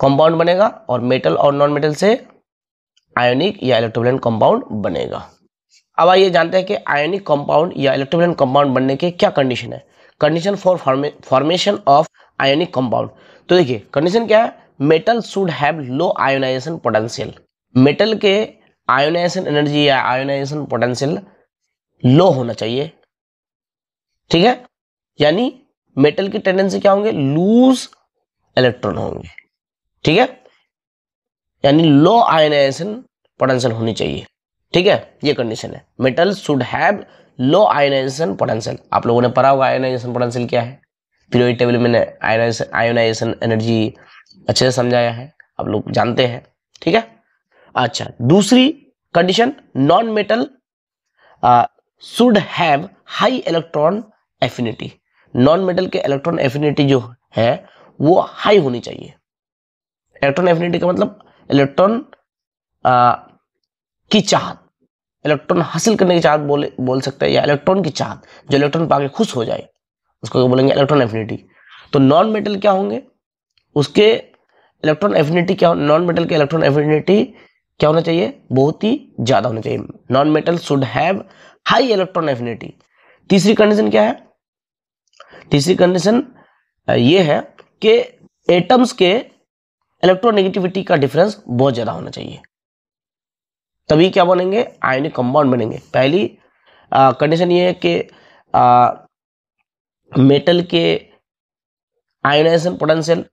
कंपाउंड बनेगा और मेटल और नॉन मेटल से आयोनिक या इलेक्ट्रोवलेंट कंपाउंड बनेगा अब आइए जानते हैं कि आयोनिक कंपाउंड या इलेक्ट्रोवलेंट कंपाउंड बनने के क्या कंडीशन है condition for formation of ionic compound तो देखिए कंडीशन क्या है metal should have low ionization potential metal के आयोनाइजेशन एनर्जी या आयोनाइजेशन पोटेंशियल लो होना चाहिए ठीक है यानी मेटल की टेंडेंसी क्या होंगे लूज इलेक्ट्रॉन होंगे ठीक है यानी लो आयनाइजेशन पोटेंशियल होनी चाहिए ठीक है ये कंडीशन है metal should have low ionization potential आप लोगों ने पढ़ा होगा आयनाइजेशन पोटेंशियल क्या है पीरियड टेबल में आयनाइजेशन आयनाइजेशन एनर्जी अच्छे से समझाया है आप लोग जानते हैं ठीक है अच्छा दूसरी condition non metal should have high electron affinity non metal के इलेक्ट्रॉन एफिनिटी जो है वो हाई होनी चाहिए इलेक्ट्रॉन एफिनिटी का मतलब इलेक्ट्रॉन की चाहत इलेक्ट्रॉन हासिल करने की चाहत बोले बोल सकते हैं या इलेक्ट्रॉन की चाहत जो इलेक्ट्रॉन पाके खुश हो जाए उसको बोलेंगे इलेक्ट्रॉन एफिनिटी तो नॉन मेटल क्या होंगे उसके इलेक्ट्रॉन एफिनिटी क्या नॉन मेटल के इलेक्ट्रॉन एफिनिटी क्या होना चाहिए बहुत ही ज़्यादा होना चाहिए non metal should have high electron affinity तीसरी कंडीशन क्या है तीसरी कंडीशन ये है के एटम्स के इलेक्ट्रोनेगेटिविटी का डिफरेंस बहुत ज़्यादा होना चाहिए तभी क्या बनेंगे आयनिक कंपाउंड बनेंगे पहली कंडीशन ये है कि मेटल के आयोनाइजेशन पोटेंशियल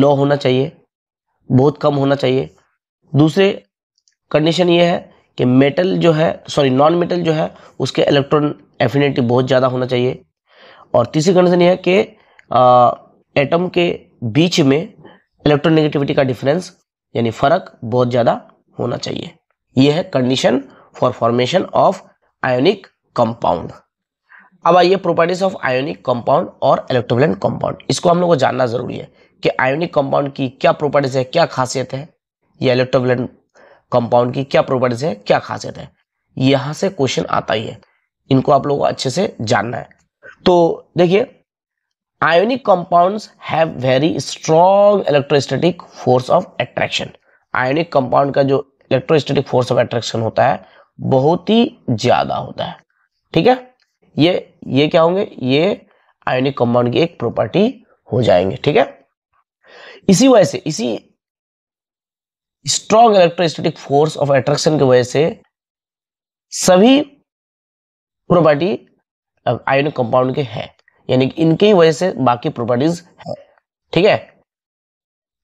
लो होना चाहिए बहुत कम होना चाहिए दूसरे कंडीशन ये है कि मेटल जो है सॉरी नॉन मेटल जो है उसके इलेक्ट्रॉन एफिनिटी बहुत ज़्यादा होना चाहिए और तीसरी कंडीशन ये है कि एटम के बीच में इलेक्ट्रोनेगेटिविटी का डिफरेंस यानी फर्क बहुत ज़्यादा होना चाहिए यह है condition for formation of ionic compound अब आइए प्रॉपर्टीज ऑफ आयोनिक कंपाउंड और इलेक्ट्रोवलेंट कंपाउंड इसको हम लोग को जानना जरूरी है कि आयोनिक कंपाउंड की क्या प्रॉपर्टीज है क्या खासियत है या इलेक्ट्रोवलेंट कंपाउंड की क्या प्रॉपर्टीज है क्या खासियत है यहाँ से क्वेश्चन आता ही है इनको आप लोगों को अच्छे से जानना है तो देखिए ionic compound have very strong electrostatic force of attraction ionic compound का जो इलेक्ट्रोस्टेटिक फोर्स ऑफ attraction होता है बहुत ही ज्यादा होता है ठीक है ये ये क्या होंगे ये आयोनिक कंपाउंड की एक प्रॉपर्टी हो जाएंगे ठीक है इसी वजह से इसी strong electrostatic force of attraction की वजह से सभी प्रॉपर्टी आयोनिक कंपाउंड के हैं यानी कि इनकी वजह से बाकी प्रॉपर्टीज है ठीक है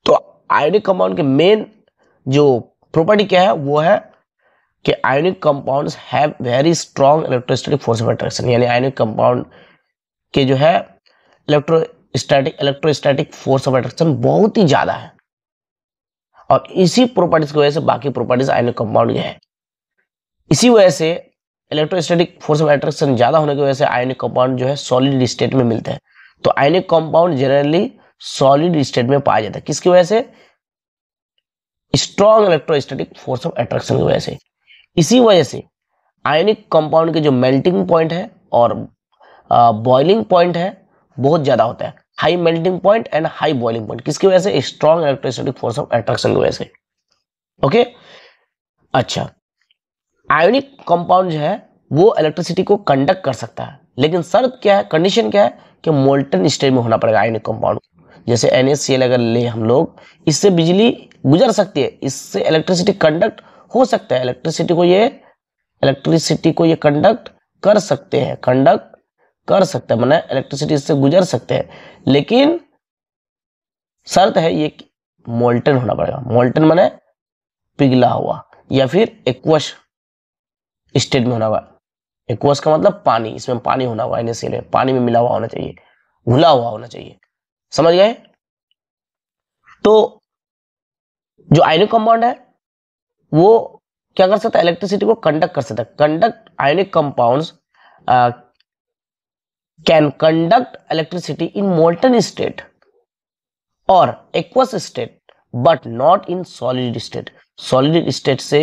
तो आयोनिक कंपाउंड के मेन जो प्रॉपर्टी क्या है वो है कि ionic compounds have very strong electrostatic force of attraction यानी आयोनिक कंपाउंड के जो है electrostatic electrostatic force of attraction बहुत ही ज्यादा है और इसी प्रॉपर्टीज की वजह से बाकी प्रॉपर्टीज आयोनिक कंपाउंड के हैं इसी वजह से इलेक्ट्रोस्टैटिक फोर्स ऑफ एट्रैक्शन ज़्यादा होने की वजह से आयनिक कंपाउंड जो है सॉलिड स्टेट में मिलते हैं तो ionic compound generally solid state में पाया जाता है किसकी वजह से strong electrostatic force of attraction की वजह से इसी वजह से आयनिक कंपाउंड के जो मेल्टिंग पॉइंट है और बॉइलिंग पॉइंट है बहुत ज़्यादा होता है high melting point and high boiling point किसकी वजह से strong electrostatic force of attraction की वजह से ओके अच्छा आयोनिक कंपाउंड जो है वो इलेक्ट्रिसिटी को कंडक्ट कर सकता है लेकिन शर्त क्या है कंडीशन क्या है कि मोल्टन स्टेट में होना पड़ेगा आयोनिक कंपाउंड जैसे एन अगर ले हम लोग इससे बिजली गुजर सकती है इससे इलेक्ट्रिसिटी कंडक्ट हो सकता है इलेक्ट्रिसिटी को ये इलेक्ट्रिसिटी को ये कंडक्ट कर सकते हैं कंडक्ट कर सकते हैं मैंने इलेक्ट्रिसिटी इससे गुजर सकते हैं लेकिन शर्त है ये मोल्टन होना पड़ेगा मोल्टन मैंने पिघला हुआ या फिर एक्वश स्टेट में होना हुआ एक्वस का मतलब पानी इसमें पानी होना हुआ है पानी में मिला हुआ होना चाहिए घुला हुआ होना चाहिए समझ गए तो जो आयनिक कंपाउंड है वो क्या कर सकता है इलेक्ट्रिसिटी को कंडक्ट कर सकता है conduct ionic compounds can conduct electricity in molten state और aqueous state but not in solid state solid state से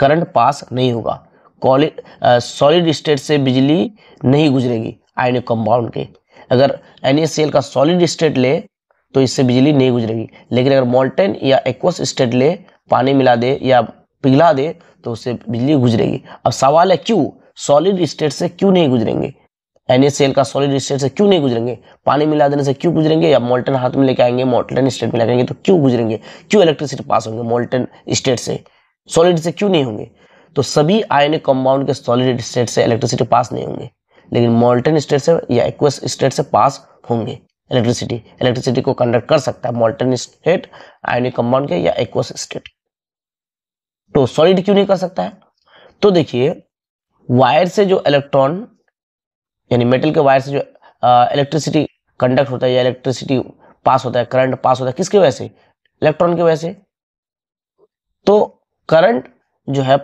करंट पास नहीं होगा सॉलिड स्टेट से बिजली नहीं गुजरेगी आयन कंपाउंड के अगर एन का सॉलिड स्टेट ले तो इससे बिजली नहीं गुजरेगी लेकिन अगर मोल्टेन या एक्वस स्टेट ले पानी मिला दे या पिघला दे तो उससे बिजली गुजरेगी अब सवाल है क्यों सॉलिड स्टेट से क्यों नहीं गुजरेंगे एन का सॉलिड स्टेट से क्यों नहीं गुजरेंगे पानी मिला देने से क्यों गुजरेंगे या मोल्टन हाथ में लेके आएंगे मोल्टन स्टेट में लेके आएंगे तो क्यों गुजरेंगे क्यों इलेक्ट्रिसिटी पास होंगे मोल्टन स्टेट से सॉलिड से क्यों नहीं होंगे तो सभी आयनिक कंपाउंड के सॉलिड स्टेट से इलेक्ट्रिसिटी पास नहीं होंगे लेकिन मोल्टन स्टेट से या एक्वस स्टेट से पास होंगे इलेक्ट्रिसिटी इलेक्ट्रिसिटी को कंडक्ट कर सकता है मोल्टन स्टेट आयनिक कंपाउंड के या एक्वस स्टेट तो सॉलिड क्यों नहीं कर सकता है तो देखिए वायर से जो इलेक्ट्रॉन यानी मेटल के वायर से जो इलेक्ट्रिसिटी कंडक्ट होता है या इलेक्ट्रिसिटी पास होता है करंट पास होता है किसके वजह से इलेक्ट्रॉन की वजह से तो करंट जो है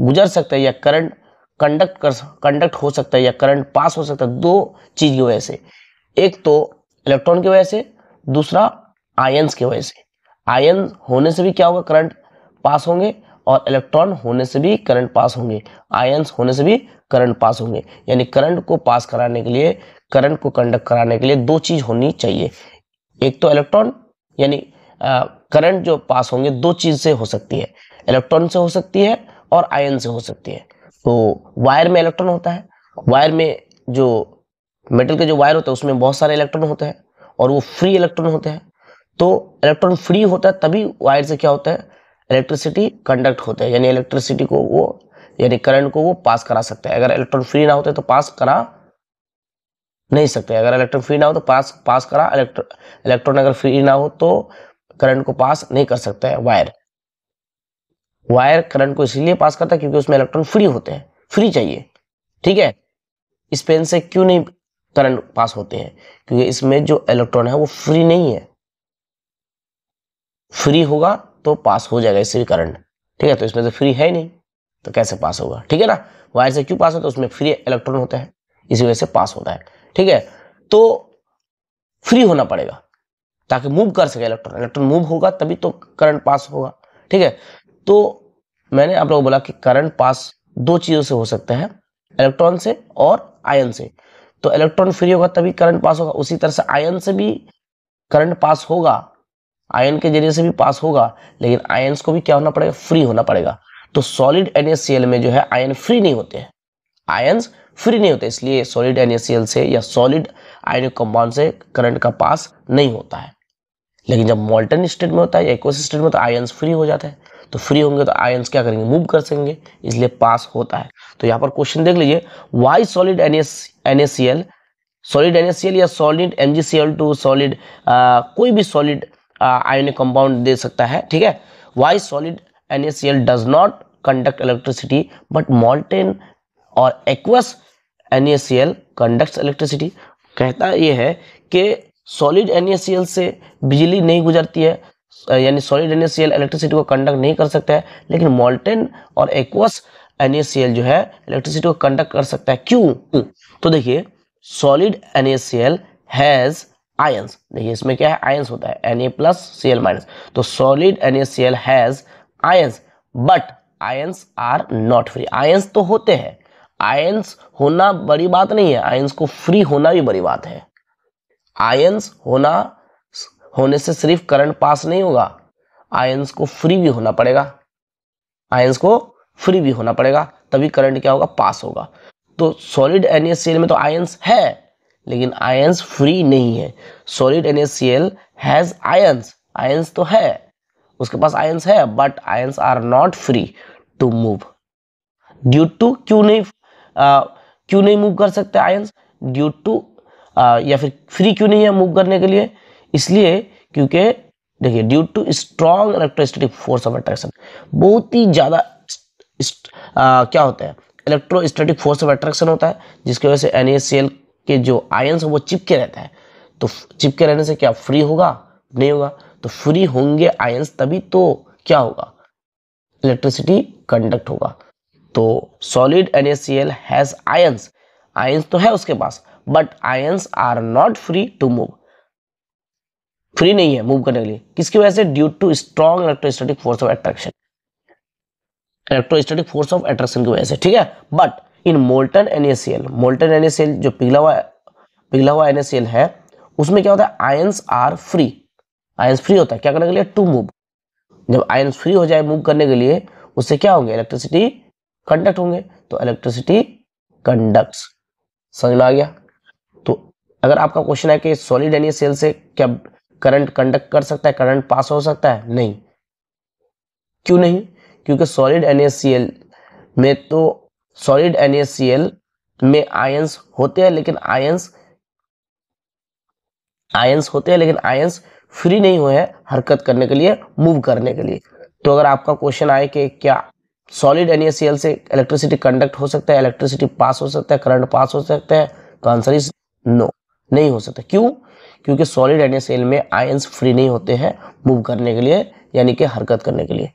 गुजर सकता है या करंट कंडक्ट कर कंडक्ट हो सकता है या करंट पास हो सकता है दो चीज़ की वजह से एक तो इलेक्ट्रॉन की वजह से दूसरा आयन्स की वजह से आयन होने से भी क्या होगा करंट पास होंगे और इलेक्ट्रॉन होने से भी करंट पास होंगे आयन्स होने से भी करंट पास होंगे यानी करंट को पास कराने के लिए करंट को कंडक्ट कराने के लिए दो चीज़ होनी चाहिए एक तो इलेक्ट्रॉन यानी करंट जो पास होंगे दो चीज़ से हो सकती है इलेक्ट्रॉन से हो सकती है और आयन से हो सकती है तो वायर में इलेक्ट्रॉन होता है वायर में जो मेटल के जो वायर होते हैं उसमें बहुत सारे इलेक्ट्रॉन होते हैं और वो फ्री इलेक्ट्रॉन होते हैं तो इलेक्ट्रॉन फ्री होता है तभी वायर से क्या होता है इलेक्ट्रिसिटी कंडक्ट होता है यानी इलेक्ट्रिसिटी को वो यानी करंट को वो पास करा सकता है अगर इलेक्ट्रॉन फ्री ना होते तो पास करा नहीं सकते अगर इलेक्ट्रॉन फ्री ना हो तो पास पास करा इलेक्ट्रॉन अगर फ्री ना हो तो करंट को पास नहीं कर सकता है वायर वायर करंट को इसलिए पास करता है क्योंकि उसमें इलेक्ट्रॉन फ्री होते हैं फ्री चाहिए ठीक है इस पेन से क्यों नहीं करंट पास होते हैं क्योंकि इसमें जो इलेक्ट्रॉन है वो फ्री नहीं है फ्री होगा तो पास हो जाएगा इससे भी करंट ठीक है तो इसमें तो फ्री है नहीं तो कैसे पास होगा ठीक है ना वायर से क्यों पास होता है उसमें फ्री इलेक्ट्रॉन होता है इसी वजह से पास होता है ठीक है तो फ्री होना पड़ेगा ताकि मूव कर सके इलेक्ट्रॉन इलेक्ट्रॉन मूव होगा तभी तो करंट पास होगा ठीक है तो मैंने आप लोग को बोला कि करंट पास दो चीज़ों से हो सकता है इलेक्ट्रॉन से और आयन से तो इलेक्ट्रॉन फ्री होगा तभी करंट पास होगा उसी तरह से आयन से भी करंट पास होगा आयन के जरिए से भी पास होगा लेकिन आयन्स को भी क्या होना पड़ेगा फ्री होना पड़ेगा तो सॉलिड एन में जो है आयन फ्री नहीं होते हैं आयन्स फ्री नहीं होते इसलिए सॉलिड एन से या सॉलिड आयन कंपाउंड से करंट का पास नहीं होता है लेकिन जब मोल्टन स्टेट में होता है या इको स्टेट में तो आयन्स फ्री हो जाता है तो फ्री होंगे तो आयंस क्या करेंगे मूव कर सकेंगे इसलिए पास होता है तो यहाँ पर क्वेश्चन देख लीजिए why solid N S solid N या सॉलिड एम टू सॉलिड कोई भी सॉलिड आयोनिक कंपाउंड दे सकता है ठीक है why solid N does not conduct electricity but molten और एक्वस एन कंडक्ट इलेक्ट्रिसिटी कहता यह है कि सॉलिड एन से बिजली नहीं गुजरती है यानी सॉलिड एन इलेक्ट्रिसिटी को कंडक्ट नहीं कर सकता है लेकिन मोल्टेन और एक्वस एन जो है इलेक्ट्रिसिटी को कंडक्ट कर सकता है क्यों तो देखिए सॉलिड एन हैज़ आयंस देखिए इसमें क्या है आयंस होता है N A plus C L minus तो solid N A C L has ions but ions are not free ions तो होते हैं आयंस होना बड़ी बात नहीं है आयंस को फ्री होना भी बड़ी बात है आयंस होना होने से सिर्फ करंट पास नहीं होगा आयंस को फ्री भी होना पड़ेगा आयंस को फ्री भी होना पड़ेगा तभी करंट क्या होगा पास होगा तो सॉलिड एन में तो आयंस है लेकिन आयंस फ्री नहीं है solid N has ions ions तो है उसके पास आयंस है but ions are not free to move due to क्यों नहीं आ, क्यों नहीं मूव कर सकते आयंस ड्यू टू या फिर फ्री क्यों नहीं है मूव करने के लिए इसलिए क्योंकि देखिए due to strong electrostatic force of attraction बहुत ही ज़्यादा क्या होता है इलेक्ट्रोस्टेटिक फोर्स ऑफ अट्रैक्शन होता है जिसकी वजह से एन के जो आयन्स हैं वो चिपके रहता है तो चिपके रहने से क्या फ्री होगा नहीं होगा तो फ्री होंगे आयन्स तभी तो क्या होगा इलेक्ट्रिसिटी कंडक्ट होगा तो solid N has ions ions तो है उसके पास but ions are not free to move free नहीं है मूव करने के लिए किसकी वजह से due to strong electrostatic force of attraction electrostatic force of attraction की वजह से ठीक है but in molten NaCl molten NaCl जो पिघला हुआ पिघला हुआ एनएसीएल है उसमें क्या होता है ions are free ions free होता है क्या करने के लिए टू मूव जब आयंस फ्री हो जाए मूव करने के लिए उससे क्या होंगे इलेक्ट्रिसिटी कंडक्ट होंगे तो इलेक्ट्रिसिटी कंडक्ट्स समझ में आ गया तो अगर आपका क्वेश्चन है कि सॉलिड एनएसीएल से क्या करंट कंडक्ट कर सकता है करंट पास हो सकता है नहीं क्यों नहीं क्योंकि सॉलिड एन में तो सॉलिड एन में आयंस होते हैं लेकिन आयंस आयंस होते हैं लेकिन आयंस फ्री नहीं हुए हैं हरकत करने के लिए मूव करने के लिए तो अगर आपका क्वेश्चन आए कि क्या सॉलिड एन से इलेक्ट्रिसिटी कंडक्ट हो सकता है इलेक्ट्रिसिटी पास हो सकता है करंट पास हो सकता है तो आंसर इज नो नहीं हो सकता क्यों क्योंकि सॉलिड एन सेल में आयंस फ्री नहीं होते हैं मूव करने के लिए यानी कि हरकत करने के लिए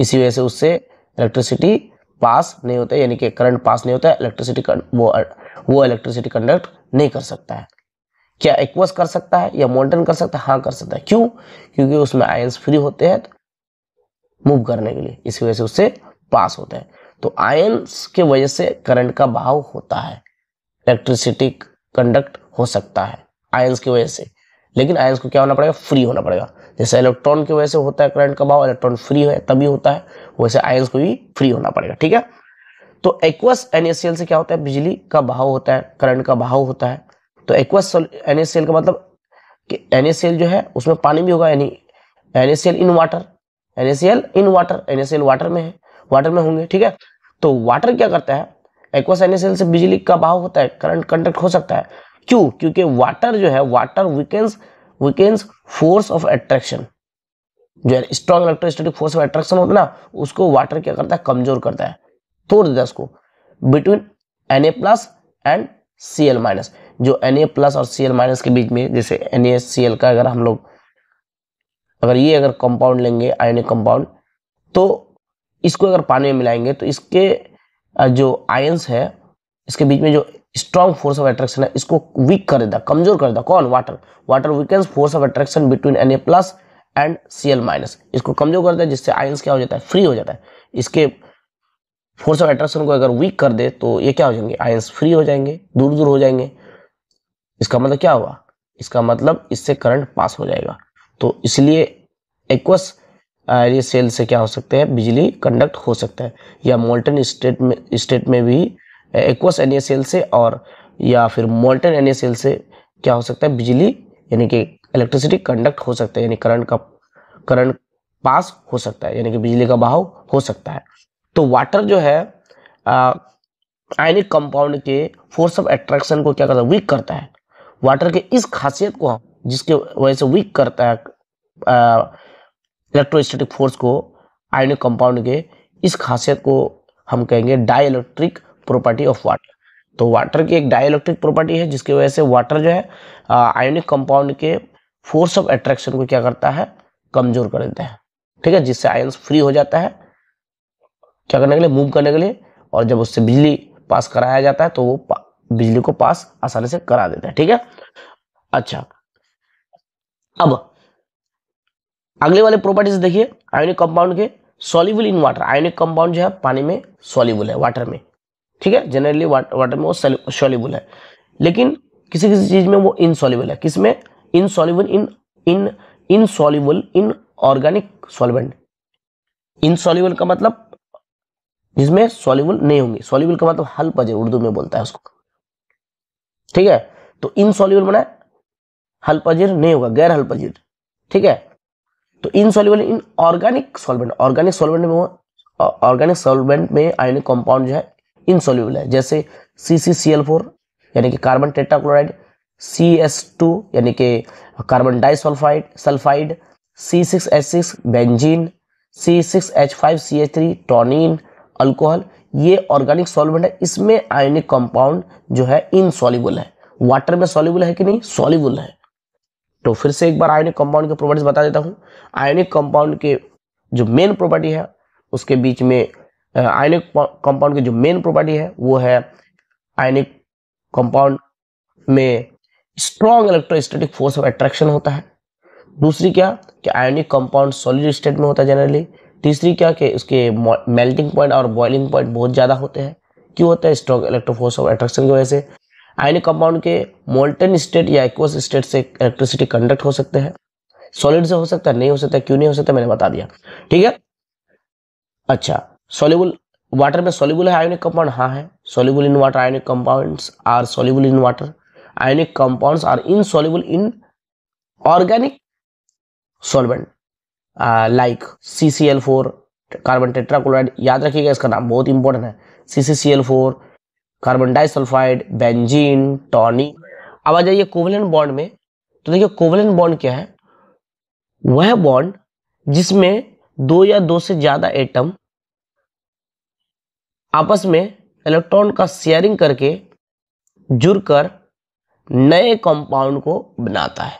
इसी वजह से उससे इलेक्ट्रिसिटी पास नहीं होता यानी कि करंट पास नहीं होता इलेक्ट्रिसिटी वो वो इलेक्ट्रिसिटी कंडक्ट नहीं कर सकता है क्या एक्वस कर सकता है या मोल्टन कर सकता है हाँ कर सकता है क्यों क्योंकि उसमें आयंस फ्री होते हैं मूव करने के लिए इसी वजह से उससे पास होता है तो आयंस के वजह से करंट का बहाव होता है इलेक्ट्रिसिटी कंडक्ट हो सकता है आयंस की वजह से लेकिन आयंस को क्या होना पड़ेगा फ्री होना पड़ेगा जैसे इलेक्ट्रॉन की वजह से होता है करंट का भाव इलेक्ट्रॉन फ्री है तभी होता है वैसे आयंस को भी फ्री होना पड़ेगा ठीक है तो एक्वस एनएससीएल से क्या होता है बिजली का बहाव होता है करंट का बहाव होता है तो एक्वस एनएससीएल का मतलब कि एनएससीएल जो है उसमें पानी भी होगा यानी NaCl in water NaCl in water NaCl water में है वाटर में होंगे ठीक है तो वाटर क्या करता है एक्वस एनएससीएल से बिजली का बहाव होता है करंट कंडक्ट हो सकता है क्यों क्योंकि वाटर जो है water weakens weakens force of attraction जो है strong electrostatic force of attraction होता है ना उसको वाटर क्या करता है कमजोर करता है तोड़ देता है उसको between N A plus and C L minus जो एन ए प्लस और सी एल माइनस के बीच में जैसे एन ए सी एल का अगर हम लोग अगर ये अगर कंपाउंड लेंगे आयनिक कंपाउंड तो इसको अगर पानी में मिलाएंगे तो इसके जो आयंस है इसके बीच में जो स्ट्रॉन्ग फोर्स ऑफ एट्रैक्शन है इसको वीक कर देता कमजोर कर देता कौन water water weakens force of attraction between N A plus and C L minus इसको कमजोर कर देता है जिससे आयंस क्या हो जाता है फ्री हो जाता है इसके फोर्स ऑफ एट्रैक्शन को अगर वीक कर दे तो ये क्या हो जाएंगे आयंस फ्री हो जाएंगे दूर दूर हो जाएंगे इसका मतलब क्या हुआ इसका मतलब इससे करंट पास हो जाएगा तो इसलिए एक्वस ये सेल से क्या हो सकते हैं बिजली कंडक्ट हो सकता है या मोल्टन स्टेट में स्टेट में भी एक्वस एन से और या फिर मोल्टन एन से क्या हो सकता है बिजली यानी कि इलेक्ट्रिसिटी कंडक्ट हो सकता है यानी करंट का करंट पास हो सकता है यानी कि बिजली का बहाव हो सकता है तो वाटर जो है आयनिक कंपाउंड के फोर्स ऑफ एट्रैक्शन को क्या करता है वीक करता है वाटर के इस खासियत को जिसके वजह से वीक करता है इलेक्ट्रोस्टेटिक फोर्स को आयनिक कंपाउंड के इस खासियत को हम कहेंगे dielectric property of water तो वाटर की एक डायलैक्ट्रिक प्रॉपर्टी है जिसकी वजह से वाटर जो है आयोनिक कंपाउंड के फोर्स ऑफ एट्रैक्शन को क्या करता है कमजोर कर देता है ठीक है जिससे आयन फ्री हो जाता है क्या करने के लिए मूव करने के लिए और जब उससे बिजली पास कराया जाता है तो वो बिजली को पास आसानी से करा देता है ठीक है अच्छा अब अगले वाले प्रॉपर्टीज देखिए आयोनिक कंपाउंड के soluble in water ionic compound जो है पानी में सॉल्यूबल है वाटर में ठीक है जनरली वाटर में वो सॉल्यूबल है लेकिन किसी किसी चीज़ में वो इनसॉल्यूबल है किसमें in insoluble in in insoluble in organic solvent insoluble का मतलब जिसमें सॉल्यूबल नहीं होंगे सॉल्यूबल का मतलब हल पजे उर्दू में बोलता है उसको ठीक है तो इनसॉल्यूबल बना हल पजीर नहीं होगा गैर हल पजीर ठीक है तो insoluble in organic solvent organic solvent में ऑर्गेनिक सॉल्वेंट में आयोनिक कंपाउंड जो है इनसोल्यूबल है जैसे C C C L four यानी कि carbon tetrachloride C S two यानी कि carbon disulphide sulphide C six H six benzene C six H five C H three टोनिन अल्कोहल ये ऑर्गेनिक सॉल्वेंट है इसमें आयनिक कंपाउंड जो है इनसॉल्यूबल है वाटर में सॉल्यूबल है कि नहीं सॉल्यूबल है तो फिर से एक बार आयनिक कंपाउंड के प्रॉपर्टीज बता देता हूँ आयनिक कंपाउंड के जो मेन प्रॉपर्टी है उसके बीच में आयनिक कंपाउंड की जो मेन प्रॉपर्टी है वो है आयनिक कंपाउंड में strong electrostatic force of attraction होता है दूसरी क्या कि आयनिक कंपाउंड सॉलिड स्टेट में होता है जनरली तीसरी क्या कि उसके मेल्टिंग पॉइंट और बॉइलिंग पॉइंट बहुत ज़्यादा होते हैं क्यों होता है स्ट्रॉन्ग इलेक्ट्रोफोर्स ऑफ एट्रैक्शन की वजह से आयनिक कंपाउंड के मोल्टन स्टेट या एक्वस स्टेट से इलेक्ट्रिसिटी कंडक्ट हो सकते हैं सॉलिड से हो सकता है नहीं हो सकता क्यों नहीं हो सकता मैंने बता दिया ठीक है अच्छा सोल्यूबल वाटर में सोल्यूबल है आयोनिक कंपाउंड हाँ है soluble in water ionic compounds are soluble in water ionic compounds are insoluble in organic solvent like C C L four carbon tetrachloride याद रखिएगा इसका नाम बहुत इंपॉर्टेंट है C C C L four carbon disulphide benzene tonic अब आ जाइए कोवलन बॉन्ड में तो देखिए कोवलन बॉन्ड क्या है वह बॉन्ड जिसमें दो या दो से ज्यादा एटम आपस में इलेक्ट्रॉन का शेयरिंग करके जुड़कर नए कंपाउंड को बनाता है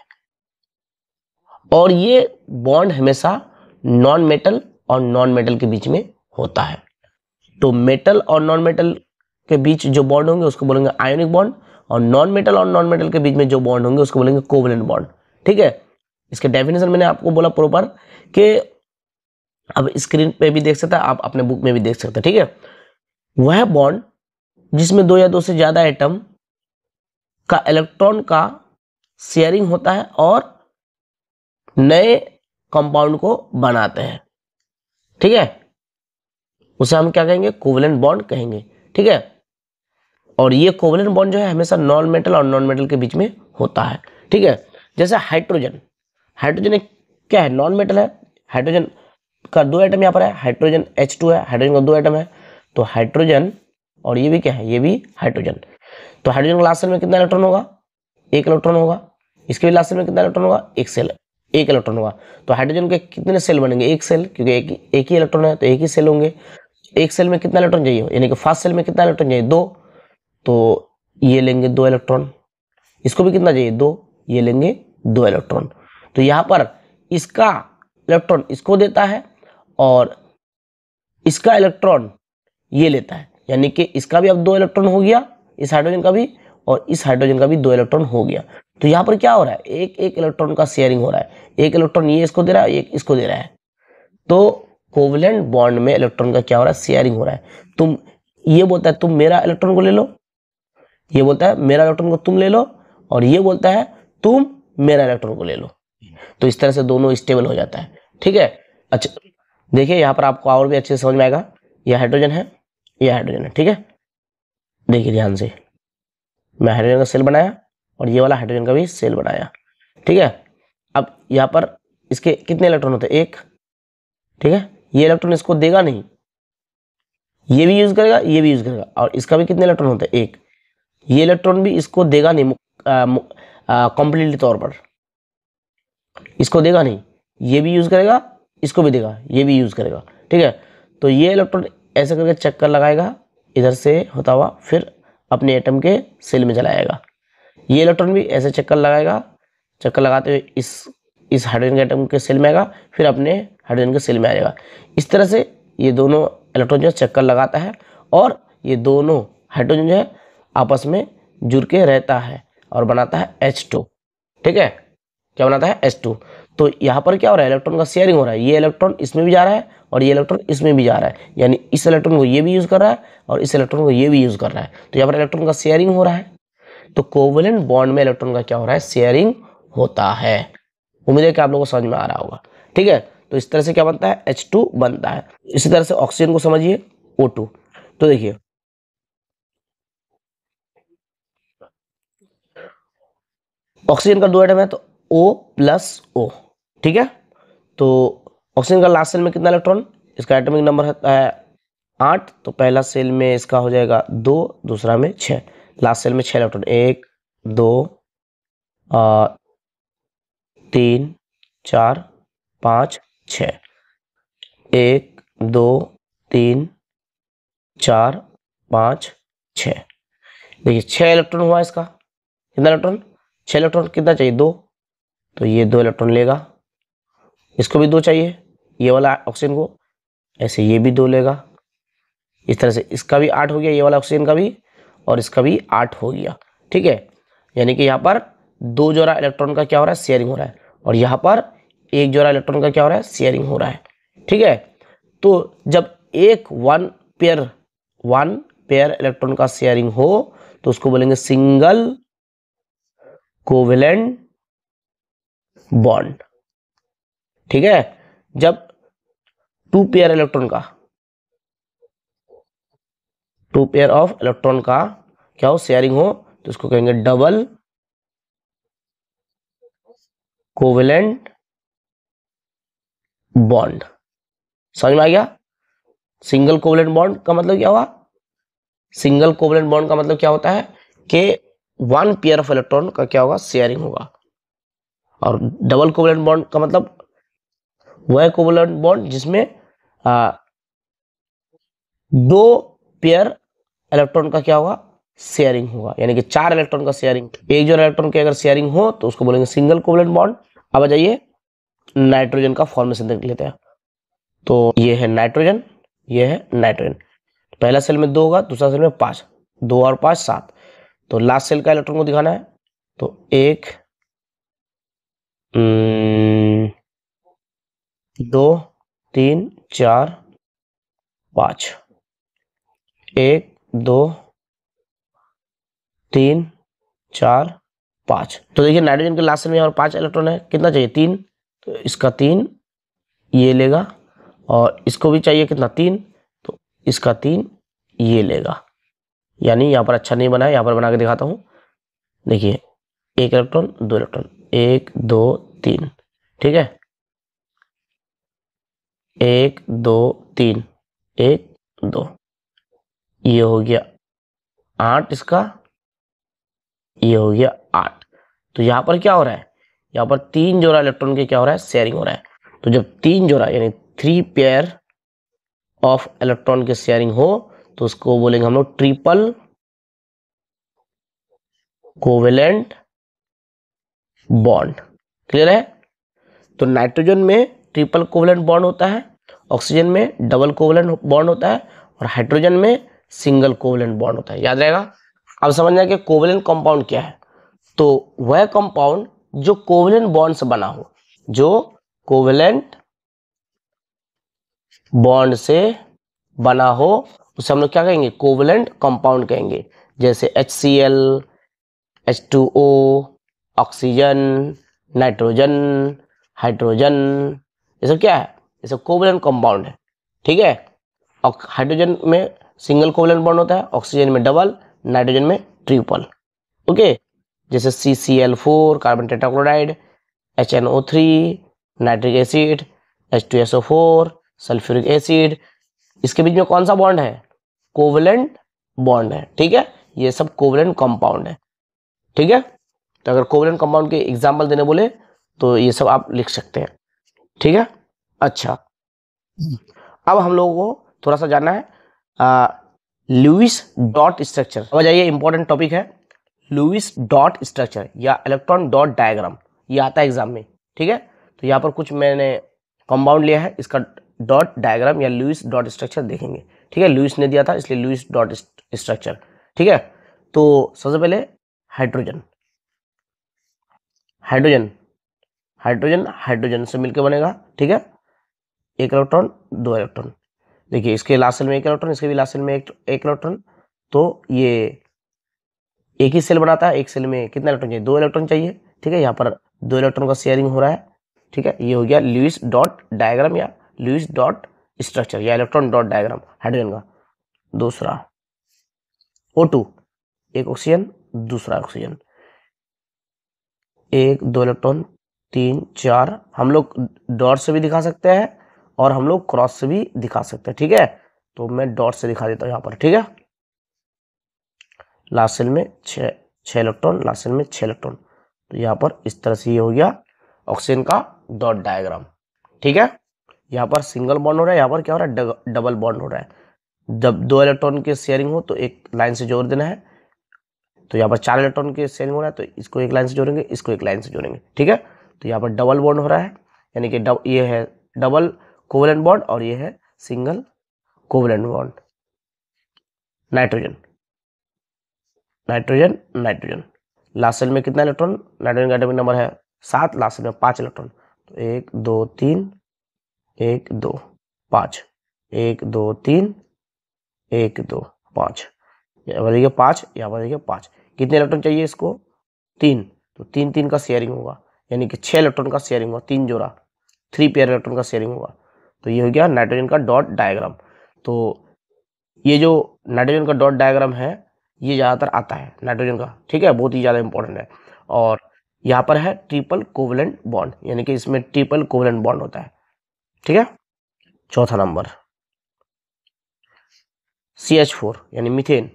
और ये बॉन्ड हमेशा नॉन मेटल और नॉन मेटल के बीच में होता है तो मेटल और नॉन मेटल के बीच जो बॉन्ड होंगे उसको बोलेंगे आयोनिक बॉन्ड और नॉन मेटल और नॉन मेटल के बीच में जो बॉन्ड होंगे उसको बोलेंगे कोवलेंट बॉन्ड ठीक है इसके डेफिनेशन मैंने आपको बोला प्रॉपर कि अब स्क्रीन पे भी देख सकता है आप अपने बुक में भी देख सकते हैं ठीक है वह बॉन्ड जिसमें दो या दो से ज़्यादा एटम का इलेक्ट्रॉन का शेयरिंग होता है और नए कंपाउंड को बनाते हैं ठीक है उसे हम क्या कहेंगे कोवलेंट बॉन्ड कहेंगे ठीक है और ये कोवलेंट बॉन्ड जो है हमेशा नॉन मेटल और नॉन मेटल के बीच में होता है ठीक है जैसे हाइड्रोजन हाइड्रोजन एक क्या है नॉन मेटल है हाइड्रोजन का दो आइटम यहाँ पर है हाइड्रोजन H2 है हाइड्रोजन का दो आइटम है तो हाइड्रोजन और ये भी क्या है ये भी हाइड्रोजन तो हाइड्रोजन लास्ट सेल में कितना इलेक्ट्रॉन होगा एक इलेक्ट्रॉन होगा इसके भी लास्ट सेल में कितना इलेक्ट्रॉन होगा एक सेल एक इलेक्ट्रॉन होगा तो हाइड्रोजन के कितने सेल बनेंगे एक सेल क्योंकि एक एक ही इलेक्ट्रॉन है तो एक ही सेल होंगे एक सेल में कितना इलेक्ट्रॉन चाहिए यानी कि फर्स्ट सेल में कितना इलेक्ट्रॉन चाहिए दो तो ये लेंगे दो इलेक्ट्रॉन इसको भी कितना चाहिए दो ये लेंगे दो इलेक्ट्रॉन तो यहाँ पर इसका इलेक्ट्रॉन इसको देता है और इसका इलेक्ट्रॉन ये लेता है यानी कि इसका भी अब दो इलेक्ट्रॉन हो गया इस हाइड्रोजन का भी और इस हाइड्रोजन का भी दो इलेक्ट्रॉन हो गया तो यहाँ पर क्या हो रहा है एक एक इलेक्ट्रॉन का शेयरिंग हो रहा है एक इलेक्ट्रॉन ये इसको दे रहा है एक इसको दे रहा है तो कोवलेंट बॉन्ड में इलेक्ट्रॉन का क्या हो रहा है शेयरिंग हो रहा है तुम ये बोलता है तुम मेरा इलेक्ट्रॉन को ले लो ये बोलता है मेरा इलेक्ट्रॉन को तुम ले लो और ये बोलता है तुम मेरा इलेक्ट्रॉन को ले लो तो इस तरह से दोनों स्टेबल हो जाता है ठीक है अच्छा देखिए यहाँ पर आपको और भी अच्छे से समझ में आएगा यह हाइड्रोजन है ये हाइड्रोजन है ठीक है देखिए ध्यान से मैं हाइड्रोजन का सेल बनाया और ये वाला हाइड्रोजन का भी सेल बनाया ठीक है अब यहाँ पर इसके कितने इलेक्ट्रॉन होते हैं एक ठीक है ये इलेक्ट्रॉन इसको देगा नहीं ये भी यूज़ करेगा ये भी यूज़ करेगा और इसका भी कितने इलेक्ट्रॉन होता है एक ये इलेक्ट्रॉन भी इसको देगा नहीं कंप्लीटली तौर पर इसको देगा नहीं ये भी यूज़ करेगा इसको भी देगा ये भी यूज़ करेगा ठीक है तो ये इलेक्ट्रॉन ऐसे करके चक्कर लगाएगा इधर से होता हुआ फिर अपने एटम के सेल में चलाएगा ये इलेक्ट्रॉन भी ऐसे चक्कर लगाएगा चक्कर लगाते हुए इस इस हाइड्रोजन के एटम के सेल में आएगा फिर अपने हाइड्रोजन के सेल में आएगा इस तरह से ये दोनों इलेक्ट्रॉन जो है चक्कर लगाता है और ये दोनों हाइड्रोजन जो है आपस में जुड़ के रहता है और बनाता है एच टू ठीक है क्या बनाता है एच टू तो यहाँ पर क्या हो रहा है इलेक्ट्रॉन का शेयरिंग हो रहा है ये इलेक्ट्रॉन इसमें भी जा रहा है और ये इलेक्ट्रॉन इसमें भी जा रहा है यानी इस इलेक्ट्रॉन को ये भी यूज़ कर रहा है और इस इलेक्ट्रॉन को ये भी यूज़ कर रहा है तो यहाँ पर इलेक्ट्रॉन का शेयरिंग हो रहा है तो कोवलेंट बॉन्ड में इलेक्ट्रॉन का क्या हो रहा है शेयरिंग होता है उम्मीद है कि आप लोगों को समझ में आ रहा होगा ठीक है तो इस तरह से क्या बनता है एच बनता है इसी तरह से ऑक्सीजन को समझिए ओ तो देखिए ऑक्सीजन का दो आइटम है तो ओ प्लस ओ ठीक है तो ऑक्सीजन का लास्ट सेल में कितना इलेक्ट्रॉन इसका एटॉमिक नंबर है आठ तो पहला सेल में इसका हो जाएगा दो दूसरा में छः लास्ट सेल में छः इलेक्ट्रॉन एक दो आ, तीन चार पाँच छ एक दो तीन चार पाँच छ देखिए छः इलेक्ट्रॉन हुआ इसका कितना इलेक्ट्रॉन छः इलेक्ट्रॉन कितना चाहिए दो तो ये दो इलेक्ट्रॉन लेगा इसको भी दो चाहिए ये वाला ऑक्सीजन को ऐसे ये भी दो लेगा इस तरह से इसका भी आठ हो गया ये वाला ऑक्सीजन का भी और इसका भी आठ हो गया ठीक है यानी कि यहाँ पर दो जोड़ा इलेक्ट्रॉन का क्या हो रहा है शेयरिंग हो रहा है और यहाँ पर एक जोड़ा इलेक्ट्रॉन का क्या हो रहा है शेयरिंग हो रहा है ठीक है तो जब एक one pair one pair electron का शेयरिंग हो तो उसको बोलेंगे सिंगल कोवेलेंट बॉन्ड ठीक है जब टू पेयर इलेक्ट्रॉन का टू पेयर ऑफ इलेक्ट्रॉन का क्या हो शेयरिंग हो तो उसको कहेंगे डबल कोवेलेंट बॉन्ड समझ में आ गया सिंगल कोवेलेंट बॉन्ड का मतलब क्या हुआ सिंगल कोवेलेंट बॉन्ड का मतलब क्या होता है कि वन पेयर ऑफ इलेक्ट्रॉन का क्या होगा शेयरिंग होगा और डबल कोवलेंट बॉन्ड का मतलब वह कोवलेंट बॉन्ड जिसमें आ, दो पेयर इलेक्ट्रॉन का क्या होगा शेयरिंग होगा यानी कि चार इलेक्ट्रॉन का शेयरिंग एक जो इलेक्ट्रॉन की अगर शेयरिंग हो तो उसको बोलेंगे सिंगल कोवलेंट बॉन्ड अब आ जाइए नाइट्रोजन का फॉर्मेशन देख लेते हैं तो ये है नाइट्रोजन ये है नाइट्रोजन पहला सेल में दो होगा दूसरा सेल में पांच दो और पांच सात तो लास्ट सेल का इलेक्ट्रॉन को दिखाना है तो एक Hmm. दो तीन चार पाँच एक दो तीन चार पाँच तो देखिए नाइट्रोजन के लास्ट में और पाँच इलेक्ट्रॉन है कितना चाहिए तीन तो इसका तीन ये लेगा और इसको भी चाहिए कितना तीन तो इसका तीन ये लेगा यानी यहाँ पर अच्छा नहीं बना है यहाँ पर बना के दिखाता हूँ देखिए एक इलेक्ट्रॉन दो इलेक्ट्रॉन एक दो तीन ठीक है एक दो तीन एक दो ये हो गया आठ इसका ये हो गया आठ तो यहां पर क्या हो रहा है यहां पर तीन जोड़ा इलेक्ट्रॉन के क्या हो रहा है शेयरिंग हो रहा है तो जब तीन जोड़ा यानी थ्री पेयर ऑफ इलेक्ट्रॉन के शेयरिंग हो तो उसको बोलेंगे हम लोग ट्रिपल कोवेलेंट बॉन्ड क्लियर है तो नाइट्रोजन में ट्रिपल कोवलेंट बॉन्ड होता है ऑक्सीजन में डबल कोवलेंट बॉन्ड होता है और हाइड्रोजन में सिंगल कोवलेंट बॉन्ड होता है याद रहेगा अब समझना कि कोवलेंट कंपाउंड क्या है तो वह कंपाउंड जो कोवलेंट बॉन्ड से बना हो जो कोवलेंट बॉन्ड से बना हो उसे हम लोग क्या कहेंगे कोवलेंट कंपाउंड कहेंगे जैसे H C L H two O oxygen nitrogen hydrogen ये सब क्या है ये सब कोवलेंट कंपाउंड है ठीक है हाइड्रोजन में सिंगल कोवलन बॉन्ड होता है ऑक्सीजन में डबल नाइट्रोजन में ट्रिपल ओके जैसे C C L four carbon tetrachloride H N O three nitric acid H two S O four sulphuric acid इसके बीच में कौन सा बॉन्ड है कोवलेंट बॉन्ड है ठीक है ये सब कोवलेंट कंपाउंड है ठीक है तो अगर कोवलेंट कंपाउंड के एग्जाम्पल देने बोले तो ये सब आप लिख सकते हैं ठीक है अच्छा अब हम लोगों को थोड़ा सा जानना है लुइस डॉट स्ट्रक्चर अब जाइए इंपॉर्टेंट टॉपिक है लुइस डॉट स्ट्रक्चर या इलेक्ट्रॉन डॉट डायग्राम ये आता है एग्जाम में ठीक है तो यहाँ पर कुछ मैंने कंपाउंड लिया है इसका डॉट डायग्राम या लुइस डॉट स्ट्रक्चर देखेंगे ठीक है लुइस ने दिया था इसलिए लुइस डॉट स्ट्रक्चर ठीक है तो सबसे पहले हाइड्रोजन हाइड्रोजन हाइड्रोजन हाइड्रोजन से मिलकर बनेगा ठीक है एक इलेक्ट्रॉन दो इलेक्ट्रॉन देखिए इसके लास्ट सेल में एक इलेक्ट्रॉन इसके भी लास्ट सेल में एक इलेक्ट्रॉन तो ये एक ही सेल बनाता है एक सेल में कितना इलेक्ट्रॉन चाहिए दो इलेक्ट्रॉन चाहिए ठीक है यहाँ पर दो इलेक्ट्रॉन का शेयरिंग हो रहा है ठीक है ये हो गया लुइस डॉट डायग्राम या लुइस डॉट स्ट्रक्चर या इलेक्ट्रॉन डॉट डायग्राम हाइड्रोजन का दूसरा ओ टू एक ऑक्सीजन दूसरा ऑक्सीजन एक दो इलेक्ट्रॉन तीन चार हम लोग डॉट से भी दिखा सकते हैं और हम लोग क्रॉस से भी दिखा सकते हैं ठीक है तो मैं डॉट से दिखा देता हूँ यहाँ पर ठीक है लास्ट सेल में छ इलेक्ट्रॉन लास्ट सेल में छः इलेक्ट्रॉन तो यहाँ पर इस तरह से ये हो गया ऑक्सीजन का डॉट डायग्राम ठीक है यहाँ पर सिंगल बॉन्ड हो रहा है यहाँ पर क्या हो रहा है डबल बॉन्ड हो रहा है जब दो इलेक्ट्रॉन की शेयरिंग हो तो एक लाइन से जोड़ देना है तो यहाँ पर चार इलेक्ट्रॉन के सेल हो रहा है तो इसको एक लाइन से जोड़ेंगे इसको एक लाइन से जोड़ेंगे ठीक है तो यहाँ पर डबल बॉन्ड हो रहा है यानी कि ये है डबल कोवलेंट बॉन्ड और ये है single covalent bond nitrogen nitrogen nitrogen last shell में कितना इलेक्ट्रॉन नाइट्रोजन का एटॉमिक नंबर है सात लास्ट सेल में पाँच इलेक्ट्रॉन तो एक दो तीन एक दो पाँच एक दो तीन एक दो पाँच यहाँ पर देखिए पाँच यहाँ पर देखिए पाँच कितने इलेक्ट्रॉन चाहिए इसको तीन तो तीन तीन का शेयरिंग होगा यानी कि छः इलेक्ट्रॉन का शेयरिंग होगा तीन जोड़ा थ्री पेयर इलेक्ट्रॉन का शेयरिंग होगा तो ये हो गया नाइट्रोजन का डॉट डायग्राम तो ये जो नाइट्रोजन का डॉट डायग्राम है ये ज़्यादातर आता है नाइट्रोजन का ठीक है बहुत ही ज़्यादा इंपॉर्टेंट है और यहाँ पर है ट्रिपल कोवलेंट बॉन्ड यानी कि इसमें ट्रिपल कोवलेंट बॉन्ड होता है ठीक है चौथा नंबर सी एच फोर यानी मिथेन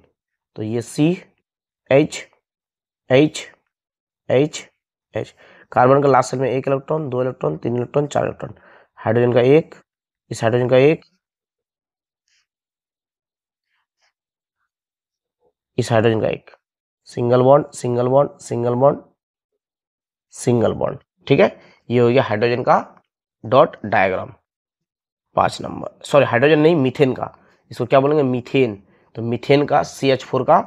तो ये C H H H H carbon का लास्ट सेल में एक इलेक्ट्रॉन दो इलेक्ट्रॉन तीन इलेक्ट्रॉन चार इलेक्ट्रॉन हाइड्रोजन का एक इस हाइड्रोजन का एक इस हाइड्रोजन का एक single bond single bond single bond single bond ठीक है ये हो गया हाइड्रोजन का डॉट डायग्राम पांच नंबर सॉरी हाइड्रोजन नहीं मीथेन का इसको क्या बोलेंगे मीथेन तो मीथेन का सी एच फोर का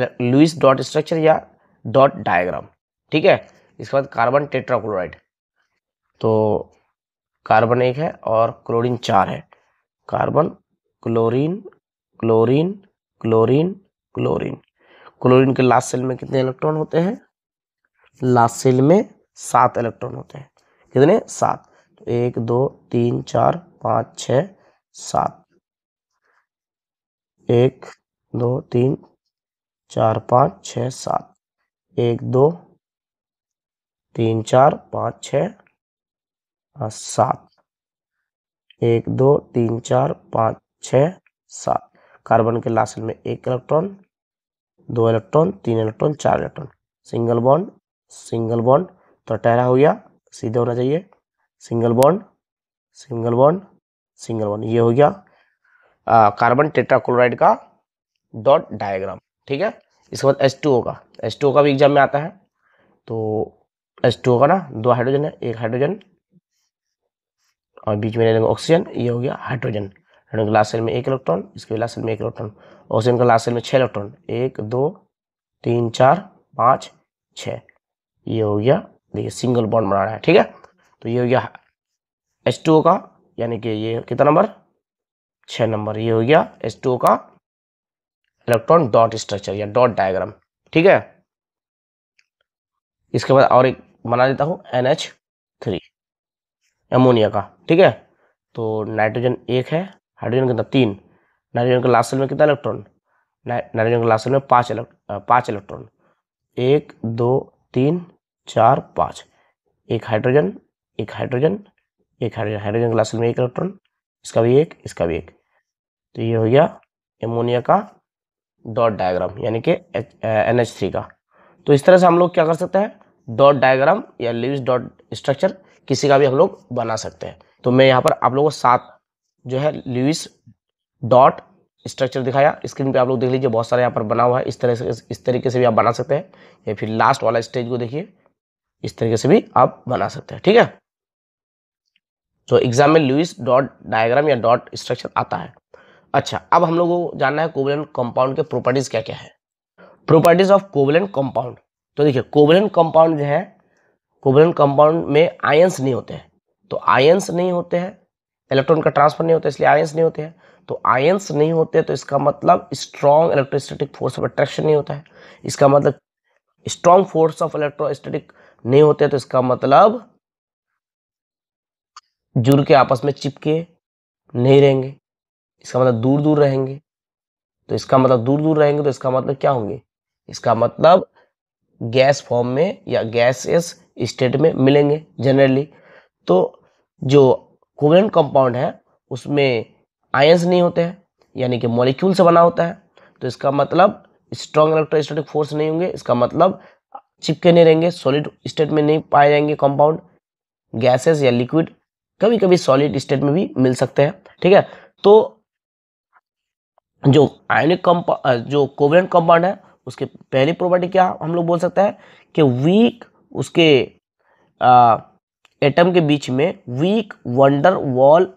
लुइस डॉट स्ट्रक्चर या डॉट डायग्राम ठीक है इसके बाद कार्बन टेट्राक्लोराइड तो कार्बन एक है और क्लोरीन चार है carbon chlorine chlorine chlorine chlorine chlorine के लास्ट सेल में कितने इलेक्ट्रॉन होते हैं लास्ट सेल में सात इलेक्ट्रॉन होते हैं कितने सात तो एक दो तीन चार पाँच छ सात एक दो तीन चार पाँच छ सात एक दो तीन चार पाँच छ सात एक दो तीन चार पाँच छ सात कार्बन के लास्ट में एक इलेक्ट्रॉन दो इलेक्ट्रॉन तीन इलेक्ट्रॉन चार electron single bond single bond तो टहरा हो गया सीधे होना चाहिए single bond single bond single bond ये हो गया कार्बन टेट्राक्लोराइड का डॉट डायग्राम ठीक है इसके बाद एस टू होगा एस टू का भी एग्जाम में आता है तो एस टू होगा ना दो हाइड्रोजन है एक हाइड्रोजन और बीच में ले लेंगे ऑक्सीजन ये हो गया हाइड्रोजन हाइड्रोजन का लास्ट सेल में एक इलेक्ट्रॉन इसके लास्ट सेल में एक इलेक्ट्रॉन ऑक्सीजन का लास्ट सेल में छः इलेक्ट्रॉन एक दो तीन चार पाँच छ ये हो गया देखिए सिंगल बॉन्ड बना रहा है ठीक है तो ये हो गया एस टू का यानी कि ये कितना नंबर छः नंबर ये हो गया एस टू का इलेक्ट्रॉन डॉट स्ट्रक्चर या डॉट डायग्राम ठीक है इसके बाद और एक बना देता हूँ एन एच थ्री एमोनिया का ठीक है तो नाइट्रोजन एक है हाइड्रोजन कितना तीन नाइट्रोजन के लास्ट सेल में कितना इलेक्ट्रॉन नाइट्रोजन के लास्ट सेल में पाँच इलेक्ट्रॉन पाँच इलेक्ट्रॉन एक दो तीन चार पाँच एक हाइड्रोजन एक हाइड्रोजन एक हाइड्रोजन हाइड्रोजन के लास्ट सेल में एक इलेक्ट्रॉन इसका भी एक इसका भी एक तो ये हो गया एमोनिया का डॉट डायग्राम यानी कि एन एच थ्री का तो इस तरह से हम लोग क्या कर सकते हैं डॉट डायग्राम या लिव्स डॉट स्ट्रक्चर किसी का भी हम लोग बना सकते हैं तो मैं यहाँ पर आप लोगों को सात जो है लिविस डॉट स्ट्रक्चर दिखाया स्क्रीन पे आप लोग देख लीजिए बहुत सारे यहाँ पर बना हुआ है इस तरह से इस तरीके से भी आप बना सकते हैं या फिर लास्ट वाला स्टेज को देखिए इस तरीके से भी आप बना सकते हैं ठीक है तो एग्जाम में लुइस डॉट डायग्राम या डॉट स्ट्रक्चर आता है अच्छा अब हम लोगों को जानना है कोवलेंट कंपाउंड के प्रॉपर्टीज क्या क्या है प्रॉपर्टीज ऑफ कोवलेंट कंपाउंड तो देखिए कोवलेंट कंपाउंड जो है कोवलेंट कंपाउंड में आयंस नहीं होते हैं तो आयंस नहीं होते हैं इलेक्ट्रॉन का ट्रांसफर नहीं होता इसलिए आयंस नहीं होते हैं तो आयंस नहीं होते तो इसका मतलब strong electrostatic force of attraction नहीं होता है इसका मतलब स्ट्रॉन्ग फोर्स ऑफ इलेक्ट्रोस्टेटिक नहीं होते तो इसका मतलब जुड़ के आपस में चिपके नहीं रहेंगे इसका मतलब दूर दूर रहेंगे तो इसका मतलब दूर दूर रहेंगे तो इसका मतलब क्या होंगे इसका मतलब गैस फॉर्म में या गैस एस स्टेट में मिलेंगे जनरली तो जो कोवेलेंट कंपाउंड है उसमें आयंस नहीं होते हैं यानी कि मॉलिक्यूल से बना होता है तो इसका मतलब स्ट्रॉन्ग इलेक्ट्रोस्टेटिक फोर्स नहीं होंगे इसका मतलब चिपके नहीं रहेंगे सॉलिड स्टेट में नहीं पाए जाएंगे कंपाउंड गैसेस या लिक्विड कभी कभी सॉलिड स्टेट में भी मिल सकते हैं ठीक है तो जो आयनिक कंपा जो कोवलेंट कंपाउंड है उसके पहली प्रॉपर्टी क्या हम लोग बोल सकते हैं कि वीक उसके एटम के बीच में वीक वंडर वॉल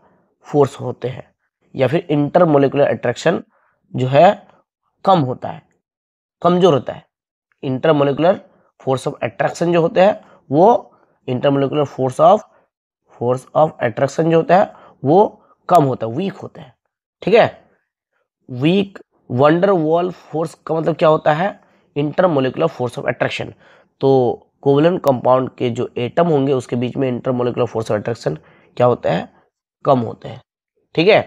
फोर्स होते हैं या फिर इंटरमोलिकुलर अट्रैक्शन जो है कम होता है कमजोर होता है इंटरमोलिकुलर फोर्स ऑफ एट्रैक्शन जो होते हैं वो intermolecular force of force of attraction जो होता है वो कम होता है वीक होता है ठीक है वीक वंडर वॉल फोर्स का मतलब क्या होता है इंटरमोलिकुलर फोर्स ऑफ अट्रैक्शन तो कोवलन कंपाउंड के जो एटम होंगे उसके बीच में इंटरमोलिकुलर फोर्स ऑफ अट्रैक्शन क्या होता है कम होते हैं ठीक है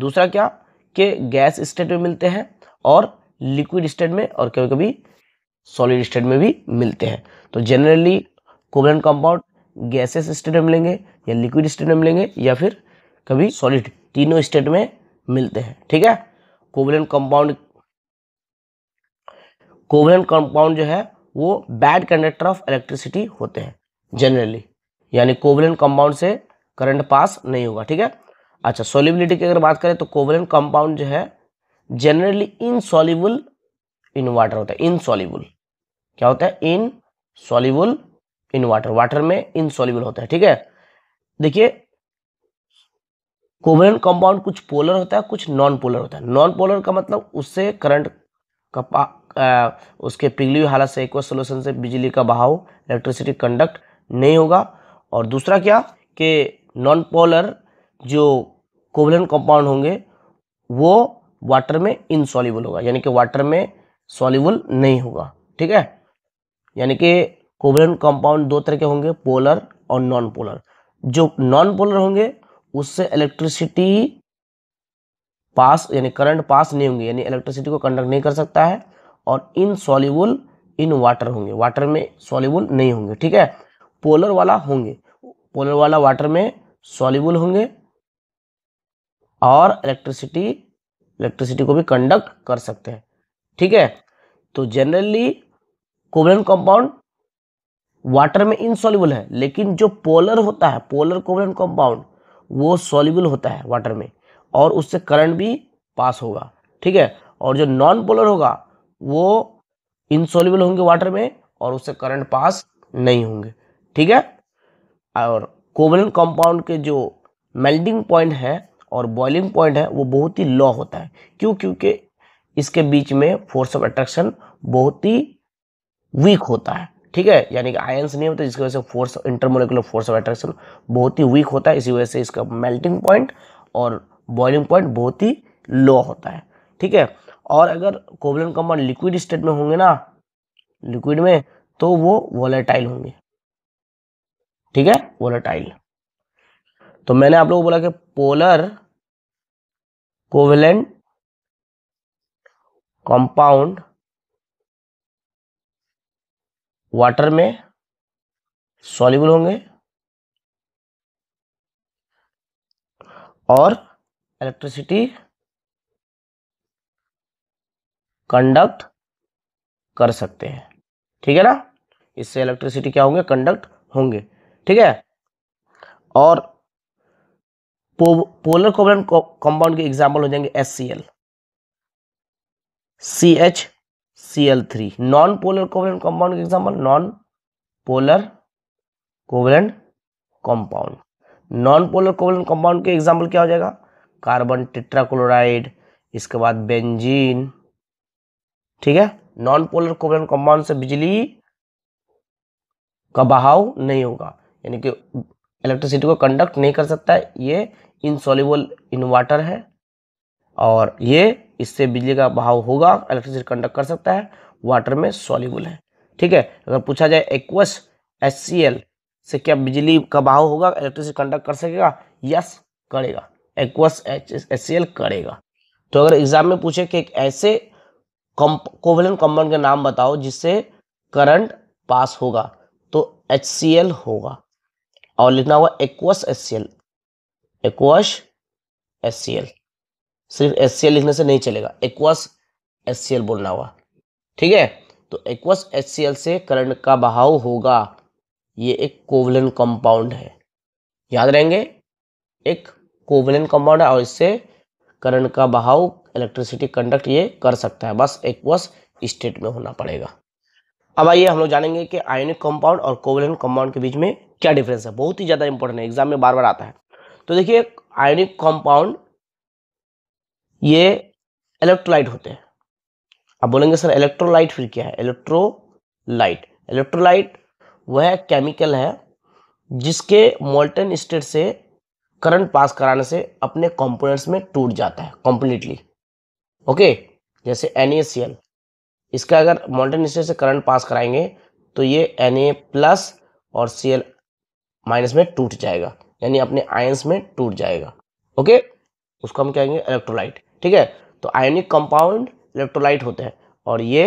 दूसरा क्या कि गैस स्टेट में मिलते हैं और लिक्विड स्टेट में और कभी कभी सॉलिड स्टेट में भी मिलते हैं तो generally covalent compound gases state में मिलेंगे या लिक्विड स्टेट में मिलेंगे या फिर कभी सॉलिड तीनों स्टेट में मिलते हैं ठीक है कोवलेंट कंपाउंड कोवलेंट कंपाउंड जो है वो बैड कंडक्टर ऑफ इलेक्ट्रिसिटी होते हैं जनरली यानी कोवलेंट कंपाउंड से करंट पास नहीं होगा ठीक है अच्छा सोलिबिलिटी की अगर बात करें तो कोवलेंट कंपाउंड जो है जनरली इनसॉल्यूबल इन वाटर होता है इनसॉल्यूबल क्या होता है इनसॉल्यूबल इन वाटर वाटर में इनसॉल्यूबल होता है ठीक है देखिए कोवलन कंपाउंड कुछ पोलर होता है कुछ नॉन पोलर होता है नॉन पोलर का मतलब उससे करंट का आ, उसके पिघली हालत से एक सोल्यूशन से बिजली का बहाव इलेक्ट्रिसिटी कंडक्ट नहीं होगा और दूसरा क्या कि नॉन पोलर जो कोवलेंट कंपाउंड होंगे वो वाटर में इनसॉलिबल होगा यानी कि वाटर में सॉलिबल नहीं होगा ठीक है यानी कि कोवलेंट कंपाउंड दो तरह के होंगे पोलर और नॉन पोलर जो नॉन पोलर होंगे उससे इलेक्ट्रिसिटी पास यानी करंट पास नहीं होंगे यानी इलेक्ट्रिसिटी को कंडक्ट नहीं कर सकता है और इन सॉल्यूबल इन वाटर होंगे वाटर में सॉल्यूबल नहीं होंगे ठीक है पोलर वाला होंगे पोलर वाला वाटर में सॉल्यूबल होंगे और इलेक्ट्रिसिटी इलेक्ट्रिसिटी को भी कंडक्ट कर सकते हैं ठीक है तो जनरली कोवलेंट कंपाउंड वाटर में इनसॉल्यूबल है लेकिन जो पोलर होता है पोलर कोवलेंट कंपाउंड वो सॉल्यूबल होता है वाटर में और उससे करंट भी पास होगा ठीक है और जो नॉन पोलर होगा वो इनसॉल्यूबल होंगे वाटर में और उससे करंट पास नहीं होंगे ठीक है और कोवलन कंपाउंड के जो मेल्टिंग पॉइंट है और बॉइलिंग पॉइंट है वो बहुत ही लो होता है क्यों क्योंकि इसके बीच में फोर्स ऑफ अट्रैक्शन बहुत ही वीक होता है ठीक है यानी कि आयंस नहीं होते जिसकी वजह से force intermolecular force of attraction बहुत ही वीक होता है इसी वजह से इसका मेल्टिंग पॉइंट और बॉइलिंग पॉइंट बहुत ही लो होता है ठीक है और अगर कोबलन कम्बन लिक्विड स्टेट में होंगे ना लिक्विड में तो वो वॉलेटाइल होंगे ठीक है वॉलेटाइल तो मैंने आप लोगों को बोला कि पोलर कोवलेंट कंपाउंड वाटर में सॉल्यूबल होंगे और इलेक्ट्रिसिटी कंडक्ट कर सकते हैं ठीक है ना इससे इलेक्ट्रिसिटी क्या होंगे कंडक्ट होंगे ठीक है और पो, पोलर कोवलेंट कंपाउंड के एग्जाम्पल हो जाएंगे S C L C H C L three non polar covalent compound example non polar covalent compound non polar covalent compound के एग्जाम्पल क्या हो जाएगा कार्बन टेट्राक्लोराइड इसके बाद बेंजीन ठीक है नॉन पोलर कोवलेंट कंपाउंड से बिजली का बहाव नहीं होगा यानी कि इलेक्ट्रिसिटी को कंडक्ट नहीं कर सकता है ये इनसॉल्यूबल इन वाटर है और ये इससे बिजली का बहाव होगा इलेक्ट्रिसिटी कंडक्ट कर सकता है वाटर में सॉल्यूबल है ठीक है अगर पूछा जाए एक्वस एस से क्या बिजली का बहाव होगा इलेक्ट्रिसिटी कंडक्ट कर सकेगा यस करेगा एक्वस एच करेगा तो अगर एग्जाम में पूछे कि एक ऐसे कोवलन कंपाउंड का नाम बताओ जिससे करंट पास होगा तो एच होगा और लिखना होगा aqueous S C L aqueous L सिर्फ एस लिखने से नहीं चलेगा एक्वस एस बोलना हुआ ठीक है तो एक्वस एस से करंट का बहाव होगा ये एक कोवलन कंपाउंड है याद रहेंगे एक कोवलन कंपाउंड है और इससे करंट का बहाव इलेक्ट्रिसिटी कंडक्ट ये कर सकता है बस एक्वस स्टेट में होना पड़ेगा अब आइए हम लोग जानेंगे कि आयोनिक कंपाउंड और कोवलन कंपाउंड के बीच में क्या डिफरेंस है बहुत ही ज़्यादा इंपॉर्टेंट है एग्जाम में बार बार आता है तो देखिए आयोनिक कंपाउंड ये इलेक्ट्रोलाइट होते हैं आप बोलेंगे सर इलेक्ट्रोलाइट फिर क्या है इलेक्ट्रोलाइट इलेक्ट्रोलाइट वह केमिकल है जिसके मोल्टन स्टेट से करंट पास कराने से अपने कंपोनेंट्स में टूट जाता है कॉम्प्लीटली ओके जैसे एन इसका अगर मोल्टन स्टेट से करंट पास कराएंगे तो ये एन प्लस और सी माइनस में टूट जाएगा यानी अपने आयंस में टूट जाएगा ओके उसको हम कहेंगे इलेक्ट्रोलाइट ठीक है तो आयनिक कंपाउंड इलेक्ट्रोलाइट होते हैं और ये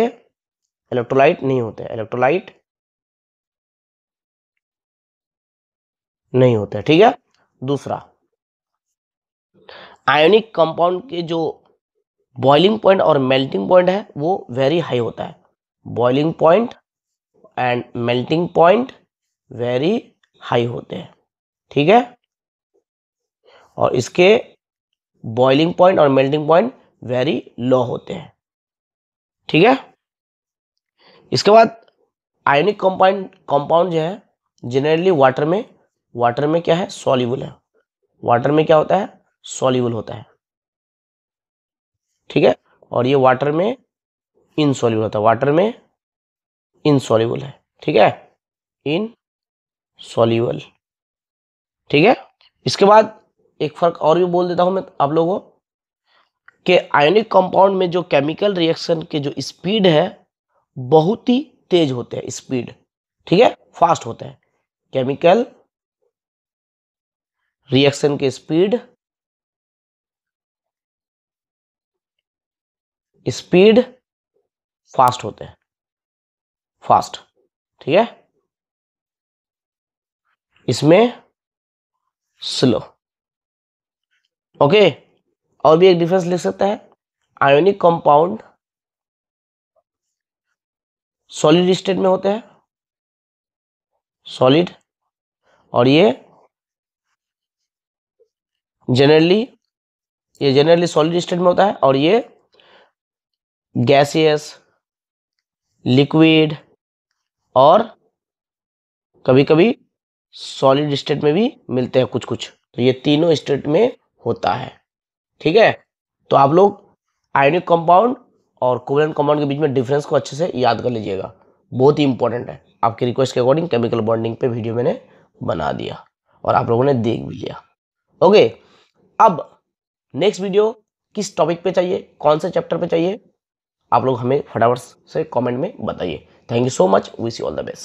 इलेक्ट्रोलाइट नहीं होते हैं इलेक्ट्रोलाइट नहीं होते ठीक है दूसरा आयोनिक कंपाउंड के जो बॉइलिंग पॉइंट और मेल्टिंग पॉइंट है वो वेरी हाई होता है boiling point and melting point very high होते हैं ठीक है और इसके बॉइलिंग पॉइंट और मेल्टिंग पॉइंट वेरी लो होते हैं ठीक है इसके बाद आयोनिक कंपाउंड कंपाउंड जो है जनरली वाटर में वाटर में क्या है सॉल्यूबल है वाटर में क्या होता है सॉल्यूबल होता है ठीक है और ये वाटर में इनसॉल्यूबल होता है वाटर में इनसॉल्यूबल है ठीक है इन सॉल्यूबल ठीक है इसके बाद एक फ़र्क और भी बोल देता हूँ मैं आप लोगों के आयनिक कंपाउंड में जो केमिकल रिएक्शन के जो स्पीड है बहुत ही तेज होते हैं स्पीड ठीक है फास्ट होते हैं केमिकल रिएक्शन के स्पीड स्पीड फास्ट होते हैं फास्ट ठीक है इसमें स्लो ओके और भी एक डिफरेंस लिख सकता है आयोनिक कंपाउंड सॉलिड स्टेट में होते हैं सॉलिड और ये जनरली ये जनरली सॉलिड स्टेट में होता है और ये गैसियस लिक्विड और कभी कभी सॉलिड स्टेट में भी मिलते हैं कुछ कुछ तो ये तीनों स्टेट में होता है ठीक है तो आप लोग आयोनिक कंपाउंड और कोवलेंट कंपाउंड के बीच में डिफरेंस को अच्छे से याद कर लीजिएगा बहुत ही इंपॉर्टेंट है आपकी रिक्वेस्ट के अकॉर्डिंग केमिकल बॉन्डिंग पे वीडियो मैंने बना दिया और आप लोगों ने देख भी लिया ओके अब नेक्स्ट वीडियो किस टॉपिक पे चाहिए कौन से चैप्टर पे चाहिए आप लोग हमें फटाफट से कमेंट में बताइए thank you so much wish you all the best